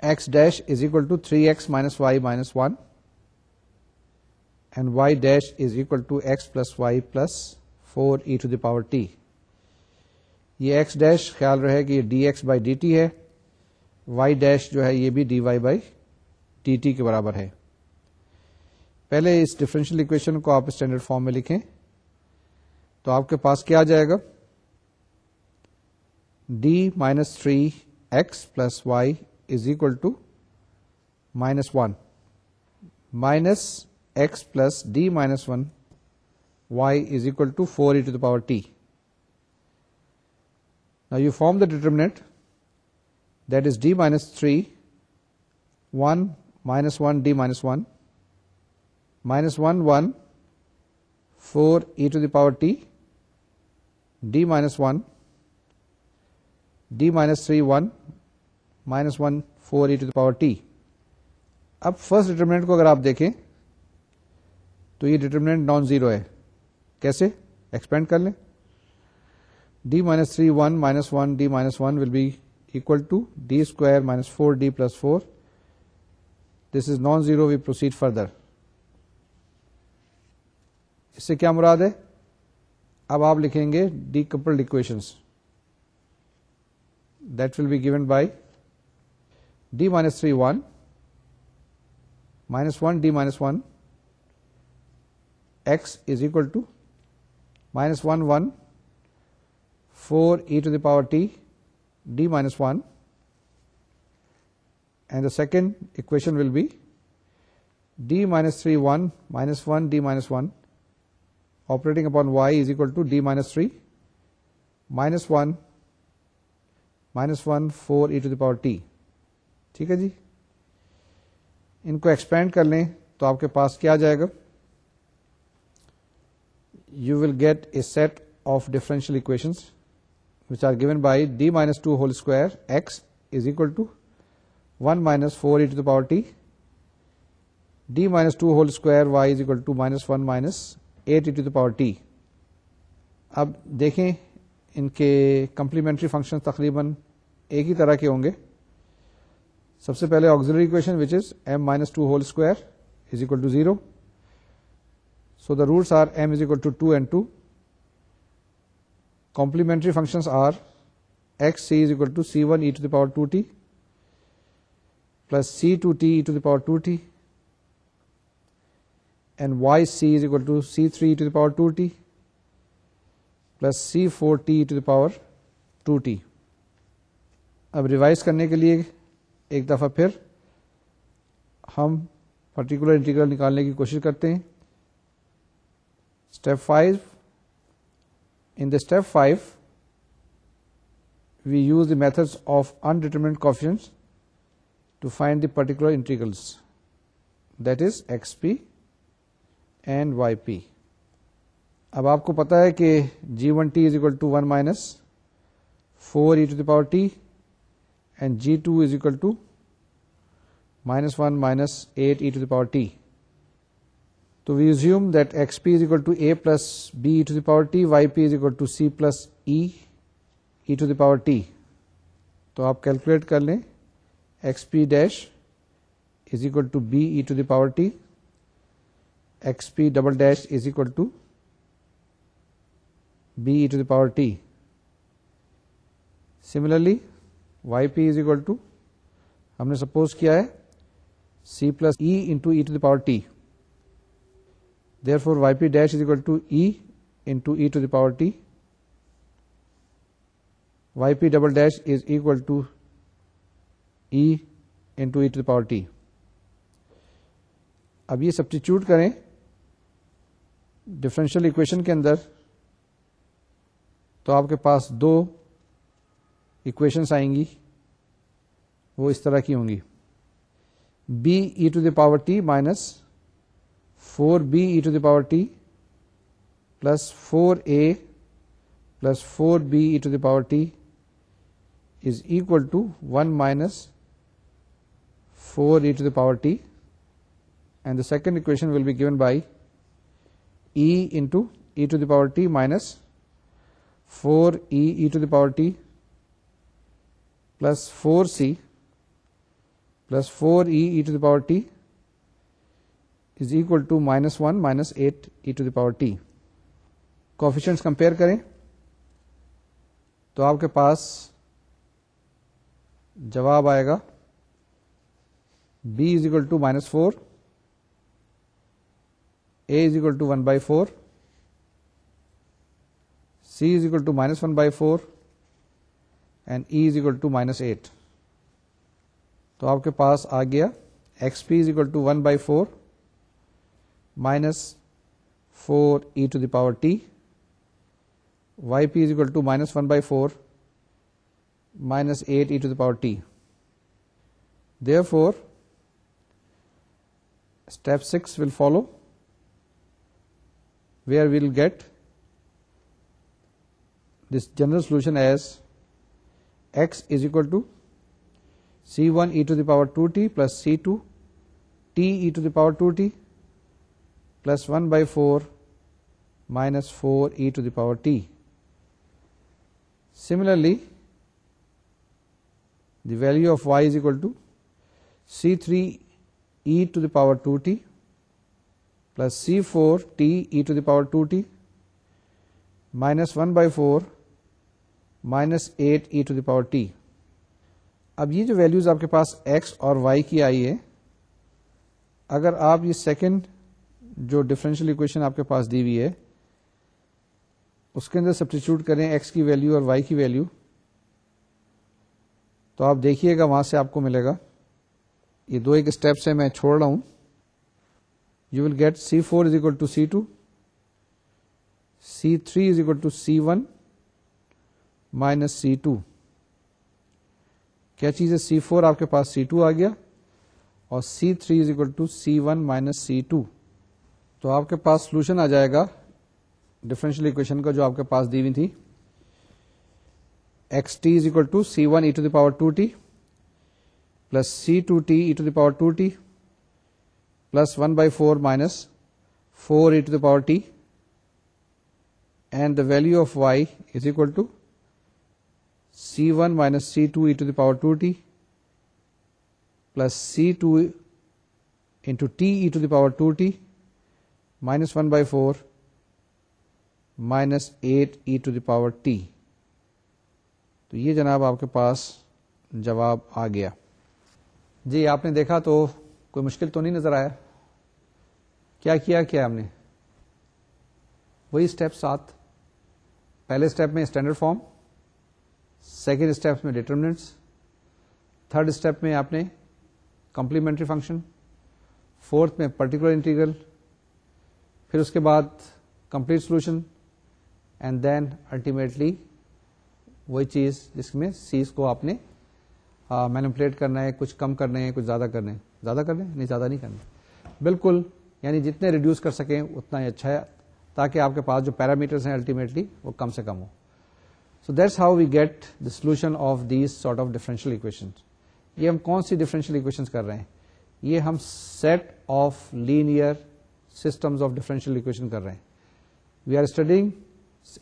x dash is equal to 3x minus y minus 1 and y dash is equal to x plus y plus 4 e to the power t ये x डैश ख्याल रहे कि ये d x by d t है y डैश जो है ये भी dy y by d t के बराबर है पहले इस डिफरेंशियल इक्वेशन को आप स्टैंडर्ड फॉर्म में लिखें तो आपके पास क्या आ जाएगा d minus three x plus y is equal to minus 1 minus x plus d minus 1 y is equal to 4e to the power t. Now you form the determinant that is d minus 3 1 minus 1 d minus 1 minus 1 1 4 e to the power t d minus 1 d minus 3 1 minus one four e to the power t अब फर्स्ट डिटर्मिनेंट को अगर आप देखें तो ये डिटर्मिनेंट नॉन जीरो है कैसे एक्सपेंड कर लें d minus three one minus one d minus one will be equal to d square minus four d plus four this is non zero we proceed further इससे क्या मुराद है अब आप लिखेंगे the coupled equations that will be given by d minus 3, 1, minus 1, d minus 1, x is equal to minus 1, 1, 4 e to the power t, d minus 1, and the second equation will be d minus 3, 1, minus 1, d minus 1, operating upon y is equal to d minus 3, minus 1, minus 1, 4 e to the power t. ठीक है जी इनको एक्सपेंड कर लें तो आपके पास क्या आ जाएगा you will get a set of differential equations which are given by d minus 2 whole square x is equal to 1 minus 4 e to the power t d minus 2 whole square y is equal to minus 1 minus 8 e to the power t अब देखें इनके कम्प्लीमेंट्री फंक्शन तकरीबन एक ही तरह के होंगे सबसे पहले auxiliary equation which is m minus two whole square is equal to zero. so the roots are m is equal to 2 and 2 complementary functions are x c is equal to c1 e to the power 2t plus c2t e to the power 2t and y c is equal to c3 e to the power 2t plus c4t e to the power 2t अब रिवाइज करने के लिए एक दफ़ा फिर हम पर्टिकुलर इंटीग्रल निकालने की कोशिश करते हैं step five in the step five we use the methods of undetermined coefficients to find the particular integrals that is xp and yp अब आपको पता है कि g1t one t is equal to one minus four e to the power t and g2 is equal to minus 1 minus minus e to the power t. So we assume that xp is equal to a plus b e to the power t, yp is equal to c plus e e to the power t. So آپ کیلکولیٹ کر لیں x p dash is equal to b e to double dash is equal to b e to the power t. Similarly. Y p is equal to हमने सपोज किया है c plus e into e to the power t therefore y p dash is equal to e into e to the power t y p double dash is equal to e into e to the power t अब ये सब्सटीट्यूट करें डिफरेंशियल इक्वेशन के अंदर तो आपके पास दो इक्वेशंस आएंगी वो इस तरह की होंगी b e to the power t minus four b e to the power t plus four a plus four b e to the power is equal to 1 minus 4 e to the power t and the second equation will be given by e into e to the power t minus 4 e e to the power t plus four c plus four e e to the power t is equal to minus one minus eight e to the power t coefficient compare करें तो आपके पास जवाब आएगा b is equal to minus four a is equal to one by four c is equal to minus one by four And e is equal to minus eight. So, तो आपके पास आ गया x p is equal to minus four by four minus four e to the power t y p is equal to 8 e to the power t. Therefore, step 6 will follow where we will get this general solution as x is equal to c1 e to the power 2t plus c2 t e to the power 2t plus 1 by 4 minus 4 e to the power t. Similarly, the value of y is equal to c3 e to the power 2t plus c4 t e to the power 2t minus 1 by 4 minus eight e to the power t अब ये जो वैल्यूज आपके पास एक्स और वाई की आई है अगर आप ये सेकंड जो डिफरेंशियल इक्वेशन आपके पास दी हुई है उसके अंदर सब्सटीट्यूट करें एक्स की वैल्यू और वाई की वैल्यू तो आप देखिएगा वहां से आपको मिलेगा ये दो एक स्टेप्स है मैं छोड़ रहा हूं you will get c four is equal to c two c three is equal to c one minus c two क्या चीज है सी फोर आपके पास सी टू आ गया और c three is equal to c one minus c two तो आपके पास सोल्यूशन आ जाएगा डिफरेंशियल इक्वेशन का जो आपके पास दी हुई थी x t is equal to c one e to the power two t plus c two t e to the power two t plus one by four minus four e to the power t and the value of y is equal to c one minus c two e to the power two t plus c two into t e to the power two t minus one by four minus eight e to the power t तो ये जनाब आपके पास जवाब आ गया जी आपने देखा तो कोई मुश्किल तो नहीं नज़र आया क्या किया क्या हमने वही स्टेप सात पहले स्टेप में स्टैंडर्ड फॉर्म सेकेंड स्टेप में डिटर्मिनेंट्स थर्ड स्टेप में आपने कॉम्प्लीमेंट्री फंक्शन फोर्थ में पर्टिकुलर इंटीग्रल फिर उसके बाद complete solution and then ultimately वही चीज जिसमें सीज को आपने मैनिपुलेट करना है कुछ कम करने हैं कुछ ज्यादा करने हैं ज्यादा करने नहीं ज्यादा नहीं करने बिल्कुल यानी जितने रिड्यूस कर सकें उतना ही अच्छा है ताकि आपके पास जो पैरामीटर्स हैं अल्टीमेटली वो कम से कम हो So that's how we get the solution of these sort of differential equations. ये हम कौन सी डिफरेंशियल इक्वेशंस कर रहे हैं ये हम set of linear systems of differential equation कर रहे हैं we are studying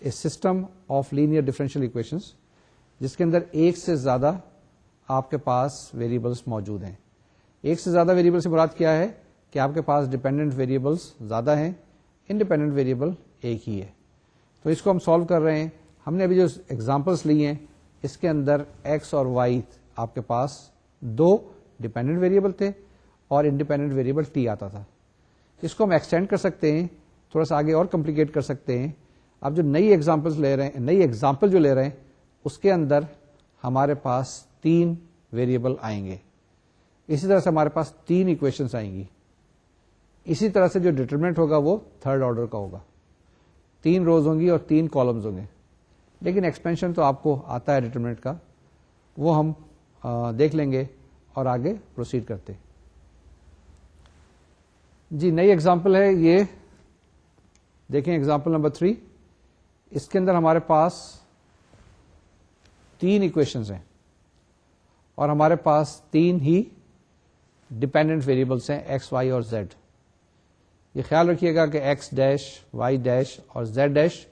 a system of linear differential equations जिसके अंदर एक से ज्यादा आपके पास वेरिएबल्स मौजूद हैं एक से ज्यादा वेरिएबल से मुराद क्या है कि आपके पास डिपेंडेंट वेरिएबल्स ज्यादा हैं इनडिपेंडेंट वेरिएबल एक ही है तो इसको हम सॉल्व कर रहे हैं हमने अभी जो एग्जाम्पल्स ली हैं इसके अंदर एक्स और वाई आपके पास दो डिपेंडेंट वेरिएबल थे और इंडिपेंडेंट वेरिएबल टी आता था इसको हम एक्सटेंड कर सकते हैं थोड़ा सा आगे और कॉम्प्लिकेट कर सकते हैं अब जो नई एग्जाम्पल्स ले रहे हैं नई एग्जाम्पल जो ले रहे हैं उसके अंदर हमारे पास तीन वेरिएबल आएंगे इसी तरह से हमारे पास तीन इक्वेशंस आएंगी इसी तरह से जो डिटरमिनेंट होगा वो थर्ड ऑर्डर का होगा तीन रोज होंगी और तीन कॉलम्स होंगे लेकिन एक्सपेंशन तो आपको आता है डिटर्मिनेट का वो हम आ, देख लेंगे और आगे प्रोसीड करते जी नई एग्जाम्पल है ये देखें एग्जाम्पल नंबर थ्री इसके अंदर हमारे पास तीन इक्वेशंस हैं और हमारे पास तीन ही डिपेंडेंट वेरिएबल्स हैं एक्स वाई और जेड ये ख्याल रखिएगा कि एक्स डैश वाई डैश और जेड डैश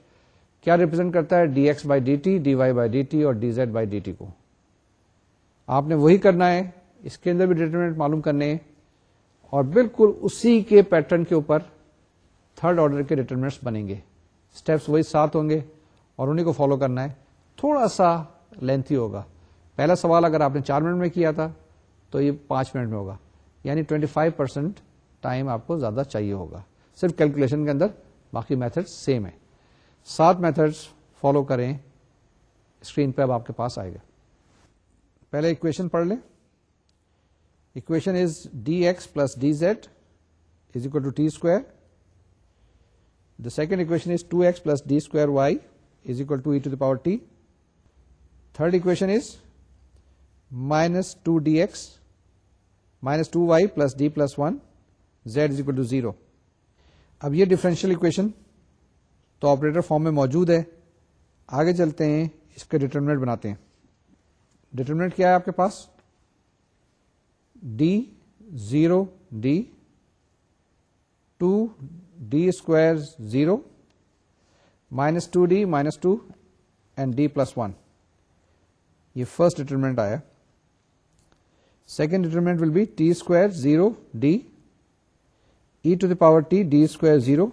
क्या रिप्रेजेंट करता है d x by d t d y by d t और d z by d t को आपने वही करना है इसके अंदर भी डिटर्मिनेंट मालूम करने हैं और बिल्कुल उसी के पैटर्न के ऊपर थर्ड ऑर्डर के डिटर्मिनेंट्स बनेंगे स्टेप्स वही सात होंगे और उन्हीं को फॉलो करना है थोड़ा सा लेंथी होगा पहला सवाल अगर आपने चार मिनट में किया था तो ये पांच मिनट में होगा यानी ट्वेंटी फाइव परसेंट टाइम आपको ज्यादा चाहिए होगा सिर्फ कैलकुलेशन के अंदर बाकी मेथड सेम है सात मेथड्स फॉलो करें स्क्रीन पर अब आपके पास आएगा पहले इक्वेशन पढ़ लें equation is d x plus d z is equal to t square The second equation is 2x plus d square y is equal to e to the power t. Third equation is minus 2dx minus 2y plus d plus 1 z is equal to 0. अब ये डिफरेंशियल इक्वेशन तो ऑपरेटर फॉर्म में मौजूद है आगे चलते हैं इसके डिटर्मिनेट बनाते हैं डिटर्मिनेट क्या है आपके पास d zero d two d square zero minus two d minus two and d plus one ये फर्स्ट डिटर्मिनेंट आया second determinant will be t square zero d e to the power t d square zero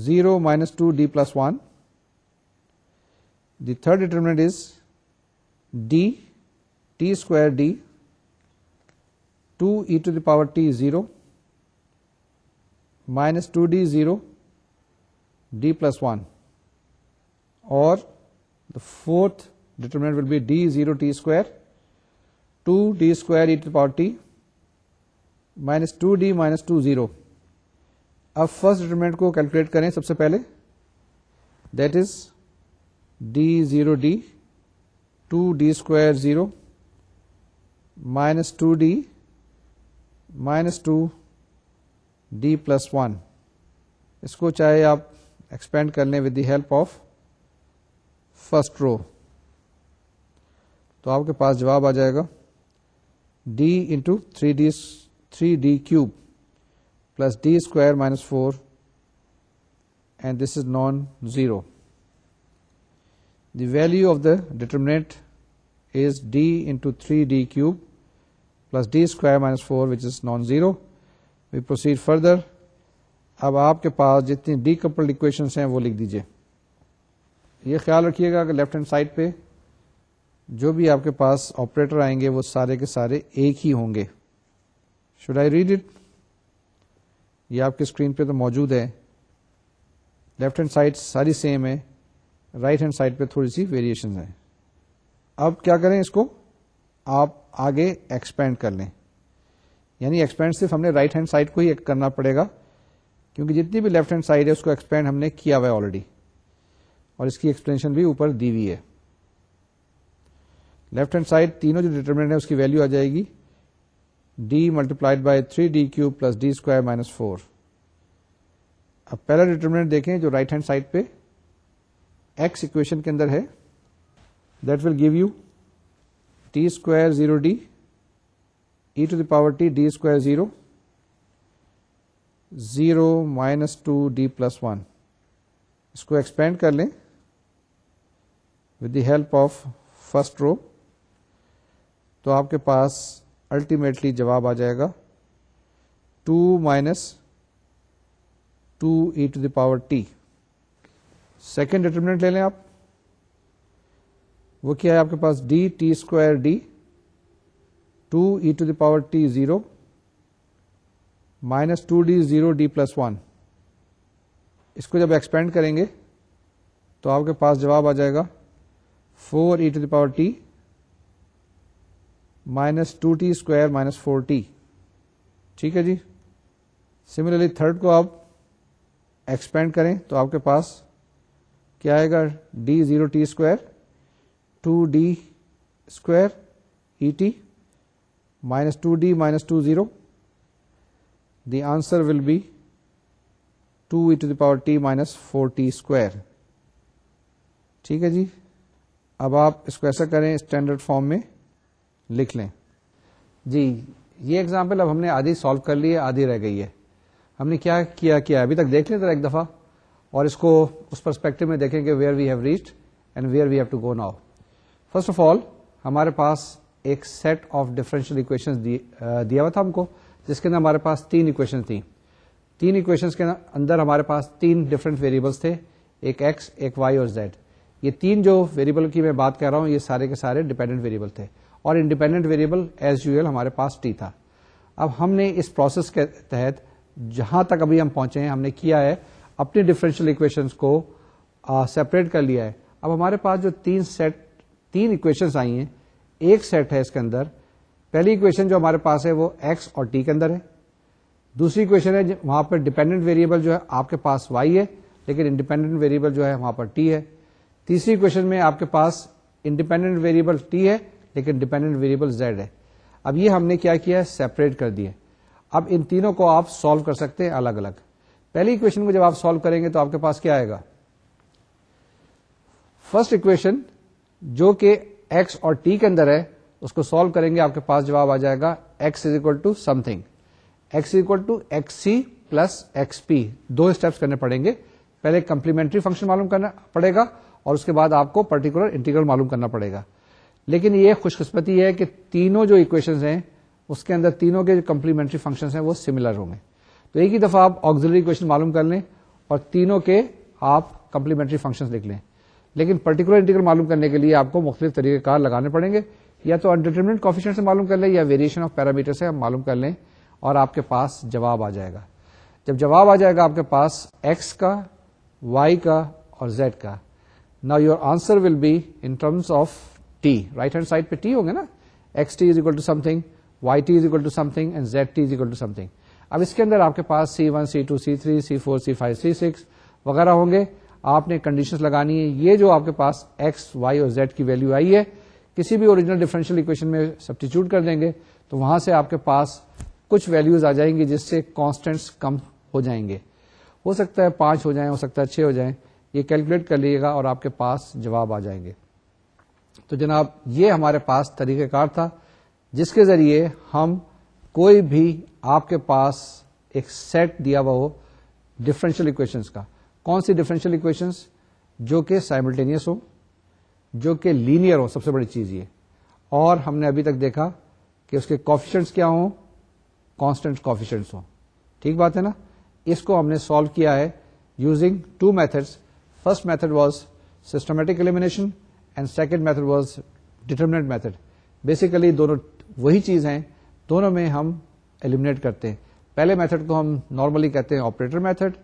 0 minus 2d plus 1. The third determinant is d t square d 2 e to the power t 0 minus 2d 0 d plus 1 or the fourth determinant will be d 0 t square 2 d square e to the power t minus 2d minus 2 0 अब फर्स्ट डिटरमिनेंट को कैलकुलेट करें सबसे पहले that is d zero d two d square zero minus two d minus two D plus one इसको चाहे आप एक्सपेंड कर लें with the help of first row तो आपके पास जवाब आ जाएगा d into three d three d cube plus d square minus 4 and this is non-zero. The value of the determinant is d into 3d cube plus d square minus 4 which is non-zero. We proceed further. अब आपके पास जितनी डी कपल्ड इक्वेशंस हैं वो लिख दीजिए ये ख्याल रखिएगा कि लेफ्ट हैंड साइड पे जो भी आपके पास ऑपरेटर आएंगे वो सारे के सारे एक ही होंगे शुड आई रीड इट ये आपके स्क्रीन पे तो मौजूद है लेफ्ट हैंड साइड सारी सेम है राइट हैंड साइड पे थोड़ी सी वेरिएशन है अब क्या करें इसको आप आगे एक्सपेंड कर लें यानी एक्सपेंड सिर्फ हमने राइट हैंड साइड को ही करना पड़ेगा क्योंकि जितनी भी लेफ्ट हैंड साइड है उसको एक्सपेंड हमने किया हुआ है ऑलरेडी और इसकी एक्सप्लेनेशन भी ऊपर दी हुई है लेफ्ट हैंड साइड तीनों जो डिटर्मिनेंट है उसकी वैल्यू आ जाएगी d multiplied by three d cube plus d square minus four अब पहला डिटर्मिनेंट देखें जो राइट हैंड साइड पे एक्स इक्वेशन के अंदर है that will give you t square zero d e to the power t d square zero zero minus two D plus one इसको एक्सपेंड कर लें with the help of first row तो आपके पास अल्टीमेटली जवाब आ जाएगा two minus two e to the power t second determinant ले लें आप वो क्या है आपके पास d t square d two e to the power t zero minus two d zero d plus one इसको जब एक्सपेंड करेंगे तो आपके पास जवाब आ जाएगा four e to the power t minus two t square minus four t ठीक है जी सिमिलरली थर्ड को आप एक्सपेंड करें तो आपके पास क्या आएगा d zero t square two d square e t minus 2d minus 2 0 the answer will be 2e to the power t minus 4t square ठीक है जी अब आप इसको ऐसा करें स्टैंडर्ड फॉर्म में लिख लें जी ये एग्जाम्पल अब हमने आधी सॉल्व कर ली है आधी रह गई है हमने क्या किया किया अभी तक देख लें जरा एक दफ़ा और इसको उस परस्पेक्टिव में देखेंगे where we have reached and where we have to go now first of all हमारे पास एक सेट ऑफ डिफरेंशियल इक्वेशंस दिया हुआ था हमको जिसके अंदर हमारे पास तीन इक्वेशन थी तीन इक्वेशंस के अंदर हमारे पास तीन डिफरेंट वेरिएबल्स थे एक एक्स एक वाई और जेड ये तीन जो वेरिएबल की मैं बात कर रहा हूँ ये सारे के सारे डिपेंडेंट वेरिएबल थे और इंडिपेंडेंट वेरिएबल एज यूएल हमारे पास टी था अब हमने इस प्रोसेस के तहत जहां तक अभी हम पहुंचे हैं हमने किया है अपने डिफरेंशियल इक्वेशंस को सेपरेट कर लिया है अब हमारे पास जो तीन सेट तीन इक्वेशंस आई हैं एक सेट है इसके अंदर पहली इक्वेशन जो हमारे पास है वो एक्स और टी के अंदर है दूसरी इक्वेशन है वहां पर डिपेंडेंट वेरिएबल जो है आपके पास वाई है लेकिन इंडिपेंडेंट वेरिएबल जो है वहां पर टी है तीसरी इक्वेशन में आपके पास इंडिपेंडेंट वेरिएबल टी है लेकिन डिपेंडेंट वेरिएबल जेड है अब ये हमने क्या किया है सेपरेट कर दिए अब इन तीनों को आप सॉल्व कर सकते हैं अलग अलग पहली इक्वेशन को जब आप सॉल्व करेंगे तो आपके पास क्या आएगा फर्स्ट इक्वेशन जो कि एक्स और टी के अंदर है उसको सॉल्व करेंगे आपके पास जवाब आ जाएगा x is equal to something x is equal to x c plus x p दो स्टेप्स करने पड़ेंगे पहले कंप्लीमेंट्री फंक्शन मालूम करना पड़ेगा और उसके बाद आपको पर्टिकुलर इंटीग्रल मालूम करना पड़ेगा लेकिन ये खुशकस्मती है कि तीनों जो इक्वेशंस हैं उसके अंदर तीनों के जो कम्प्लीमेंट्री फंक्शन हैं वो सिमिलर होंगे तो एक ही दफ़ा आप ऑक्जिलरी इक्वेशन मालूम कर लें और तीनों के आप कम्प्लीमेंट्री फंक्शन लिख लें लेकिन पर्टिकुलर इंटीग्रल मालूम करने के लिए आपको मुख्तलिफ तरीक़ेकार लगाने पड़ेंगे या तो अनडिटर्मिनेंट कॉफिशेंट से मालूम कर लें या वेरिएशन ऑफ पैरामीटर से हम मालूम कर लें और आपके पास जवाब आ जाएगा जब जवाब आ जाएगा आपके पास एक्स का वाई का और जेड का now your answer will be in terms of t right hand side पे टी होंगे ना x t is equal to something y t is equal to something and z t is equal to something अब इसके अंदर आपके पास c one c two c three c four c five c six वगैरह होंगे आपने कंडीशन लगानी है ये जो आपके पास एक्स वाई और जेड की वैल्यू आई है किसी भी ओरिजिनल डिफरेंशियल इक्वेशन में सब्टीट्यूट कर देंगे तो वहां से आपके पास कुछ वैल्यूज आ जाएंगी जिससे कॉन्स्टेंट्स कम हो जाएंगे हो सकता है पांच हो जाए हो सकता है छह हो जाए ये कैलकुलेट कर लीजिएगा और आपके पास जवाब आ जाएंगे तो जनाब ये हमारे पास तरीक़ाकार था जिसके ज़रिए हम कोई भी आपके पास एक सेट दिया हुआ हो डिफरेंशियल इक्वेशंस का कौन सी डिफरेंशियल इक्वेशंस जो कि साइमल्टेनियस हो जो कि लीनियर हो सबसे बड़ी चीज़ ये और हमने अभी तक देखा कि उसके कॉफिशेंट्स क्या हों कांस्टेंट कॉफिशेंट्स हों ठीक बात है ना इसको हमने सॉल्व किया है using two methods first method was systematic elimination and second method was determinant method basically दोनों वही चीज हैं दोनों में हम एलिमिनेट करते हैं पहले मेथड को हम नॉर्मली कहते हैं ऑपरेटर मेथड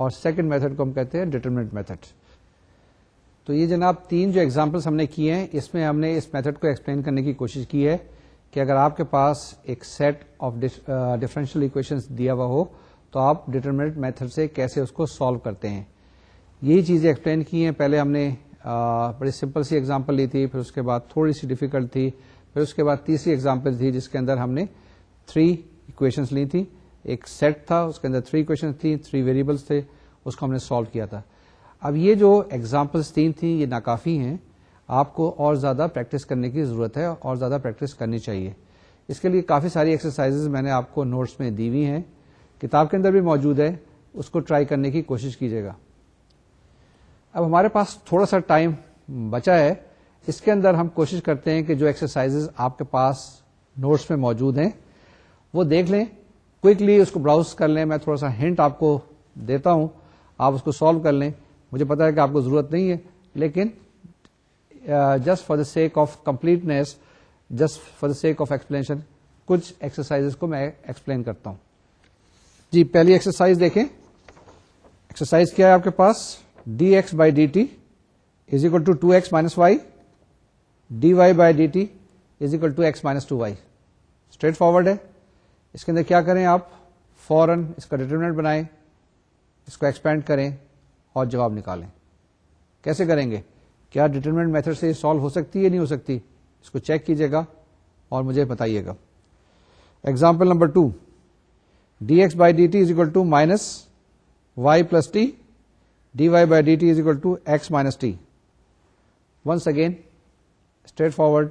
और सेकंड मेथड को हम कहते हैं डिटर्मिनेंट मेथड तो ये जनाब तीन जो एग्जांपल्स हमने किए हैं इसमें हमने इस मेथड को एक्सप्लेन करने की कोशिश की है कि अगर आपके पास एक सेट ऑफ डिफरेंशियल इक्वेशंस दिया हुआ हो तो आप डिटर्मिनेंट मेथड से कैसे उसको सॉल्व करते हैं यही चीजें एक्सप्लेन की हैं पहले हमने बड़ी सिंपल सी एग्जाम्पल ली थी फिर उसके बाद थोड़ी सी डिफिकल्ट थी फिर उसके बाद तीसरी एग्जाम्पल थी जिसके अंदर हमने थ्री इक्वेशंस ली थी एक सेट था उसके अंदर थ्री इक्वेशन थी थ्री वेरिएबल्स थे उसको हमने सॉल्व किया था अब ये जो एग्जाम्पल्स तीन थी ये नाकाफी हैं आपको और ज़्यादा प्रैक्टिस करने की ज़रूरत है और ज़्यादा प्रैक्टिस करनी चाहिए इसके लिए काफ़ी सारी एक्सरसाइजेज मैंने आपको नोट्स में दी हुई हैं किताब के अंदर भी मौजूद है उसको ट्राई करने की कोशिश कीजिएगा अब हमारे पास थोड़ा सा टाइम बचा है इसके अंदर हम कोशिश करते हैं कि जो एक्सरसाइजेज आपके पास नोट्स में मौजूद हैं वो देख लें क्विकली उसको ब्राउज कर लें मैं थोड़ा सा हिंट आपको देता हूं आप उसको सॉल्व कर लें मुझे पता है कि आपको ज़रूरत नहीं है लेकिन just for the sake of completeness just for the sake of explanation कुछ एक्सरसाइजेस को मैं एक्सप्लेन करता हूं जी पहली एक्सरसाइज देखें एक्सरसाइज क्या है आपके पास dx by dt is equal to 2x minus y dy by dt is equal to x minus two y straightforward है इसके अंदर क्या करें आप फौरन इसका डिटर्मिनेंट बनाएं इसको एक्सपेंड करें और जवाब निकालें कैसे करेंगे क्या डिटर्मिनेंट मेथड से सॉल्व हो सकती है नहीं हो सकती इसको चेक कीजिएगा और मुझे बताइएगा example number two d x by d t is equal to minus y plus t dy by dt is equal to x minus t. Once again straightforward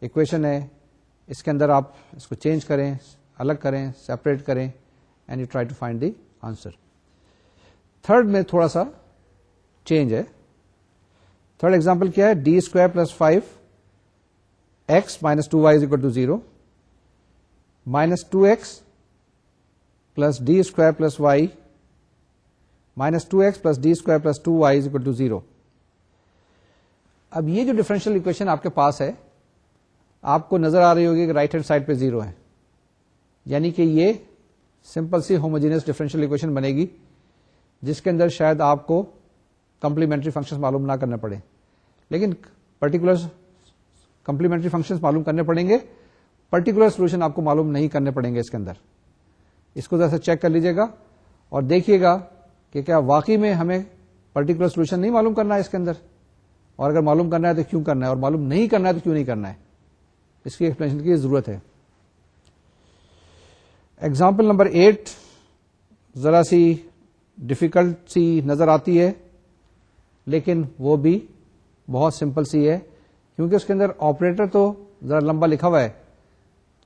equation है इसके अंदर आप इसको चेंज करें अलग करें सेपरेट करें and you try to find the answer third में थोड़ा सा चेंज है थर्ड एग्जांपल क्या है d square plus five x minus two y is equal to zero minus two x plus minus two x plus d square plus two y is equal to zero अब ये जो डिफरेंशियल इक्वेशन आपके पास है आपको नजर आ रही होगी कि राइट हैंड साइड पे जीरो है यानी कि ये सिंपल सी होमोजीनियस डिफरेंशियल इक्वेशन बनेगी जिसके अंदर शायद आपको कंप्लीमेंट्री फंक्शंस मालूम ना करने पड़े लेकिन पर्टिकुलर कंप्लीमेंट्री फंक्शंस मालूम करने पड़ेंगे पर्टिकुलर सोल्यूशन आपको मालूम नहीं करने पड़ेंगे इसके अंदर इसको जरा चेक कर लीजिएगा और देखिएगा कि क्या वाकई में हमें पर्टिकुलर सोल्यूशन नहीं मालूम करना है इसके अंदर और अगर मालूम करना है तो क्यों करना है और मालूम नहीं करना है तो क्यों नहीं करना है इसकी एक्सप्लेनेशन की ज़रूरत है एग्जाम्पल नंबर एट ज़रा सी डिफ़िकल्ट सी नज़र आती है लेकिन वो भी बहुत सिंपल सी है क्योंकि उसके अंदर ऑपरेटर तो ज़रा लंबा लिखा हुआ है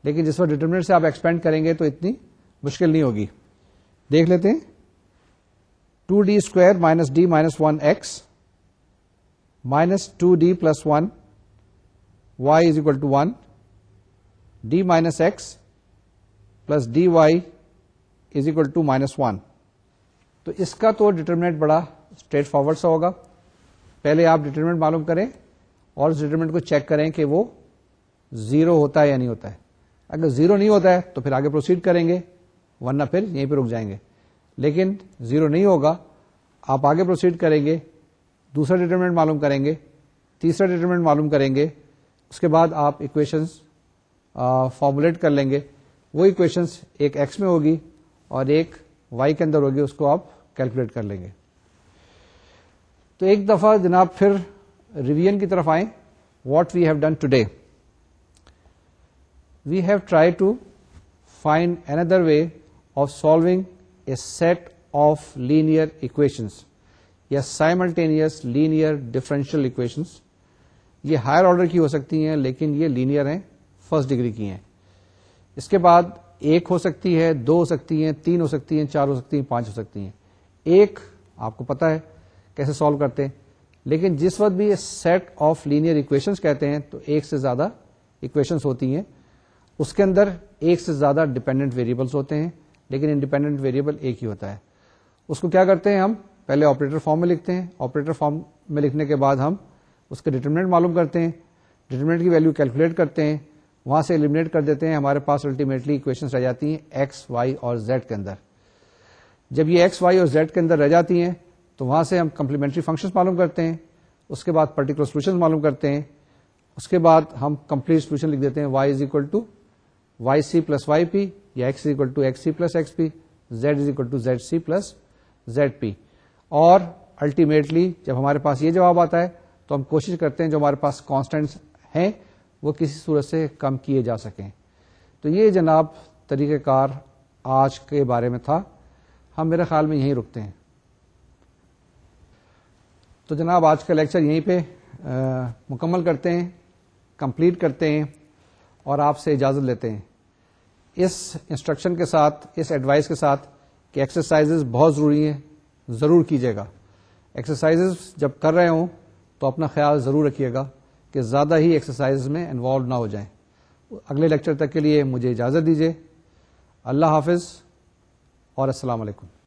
लेकिन जिस पर डिटर्मिनेंट से आप एक्सपेंड करेंगे तो इतनी मुश्किल नहीं होगी देख लेते हैं two d square minus d minus one x minus two D plus one y is equal to one d minus x plus d y is equal to minus one तो इसका तो डिटर्मिनेंट बड़ा स्ट्रेट फॉरवर्ड सा होगा पहले आप डिटर्मिनेंट मालूम करें और उस डिटर्मिनेंट को चेक करें कि वो जीरो होता है या नहीं होता है अगर जीरो नहीं होता है तो फिर आगे प्रोसीड करेंगे वरना फिर यहीं पर रुक जाएंगे लेकिन जीरो नहीं होगा आप आगे प्रोसीड करेंगे दूसरा डिटर्मिनेंट मालूम करेंगे तीसरा डिटर्मिनेंट मालूम करेंगे उसके बाद आप इक्वेशंस फॉर्मुलेट कर लेंगे वो इक्वेशंस एक एक्स में होगी और एक वाई के अंदर होगी उसको आप कैलकुलेट कर लेंगे तो एक दफा जनाब फिर रिवीजन की तरफ आए what we have done today we have try to find another way of solving a set of linear equations या साइमल्टेनियस लीनियर डिफरेंशियल इक्वेशंस ये हायर ऑर्डर की हो सकती हैं लेकिन ये लीनियर हैं फर्स्ट डिग्री की हैं इसके बाद एक हो सकती है दो हो सकती हैं तीन हो सकती हैं चार हो सकती हैं पांच हो सकती हैं एक आपको पता है कैसे सॉल्व करते हैं लेकिन जिस वक्त भी ये सेट ऑफ लीनियर इक्वेशंस कहते हैं तो एक से ज्यादा इक्वेशंस होती हैं उसके अंदर एक से ज्यादा डिपेंडेंट वेरिएबल्स होते हैं लेकिन इंडिपेंडेंट वेरिएबल एक ही होता है उसको क्या करते हैं हम पहले ऑपरेटर फॉर्म में लिखते हैं ऑपरेटर फॉर्म में लिखने के बाद हम उसके डिटर्मिनेंट मालूम करते हैं डिटर्मिनेंट की वैल्यू कैलकुलेट करते हैं वहां से एलिमिनेट कर देते हैं हमारे पास अल्टीमेटली इक्वेशंस रह जाती हैं एक्स वाई और जेड के अंदर जब ये एक्स वाई और जेड के अंदर रह जाती हैं तो वहां से हम कंप्लीमेंट्री फंक्शंस मालूम करते हैं उसके बाद पर्टिकुलर सोल्यूशन मालूम करते हैं उसके बाद हम कंप्लीट सोल्यूशन लिख देते हैं y is equal to y c plus y p या x equal to x c plus x p z is equal to z c plus z p और अल्टीमेटली जब हमारे पास ये जवाब आता है तो हम कोशिश करते हैं जो हमारे पास कांस्टेंट्स हैं वो किसी सूरत से कम किए जा सकें तो ये जनाब तरीक़ाकार आज के बारे में था हम मेरे ख्याल में यहीं रुकते हैं तो जनाब आज का लेक्चर यहीं पे आ, मुकम्मल करते हैं कंप्लीट करते हैं और आपसे इजाज़त लेते हैं इस इंस्ट्रक्शन के साथ इस एडवाइस के साथ कि एक्सरसाइजेज बहुत ज़रूरी हैं ज़रूर कीजिएगा एक्सरसाइजेज जब कर रहे हों तो अपना ख्याल ज़रूर रखिएगा कि ज़्यादा ही एक्सरसाइज में इन्वॉल्व ना हो जाएं अगले लेक्चर तक के लिए मुझे इजाज़त दीजिए अल्लाह हाफिज़ और असलकम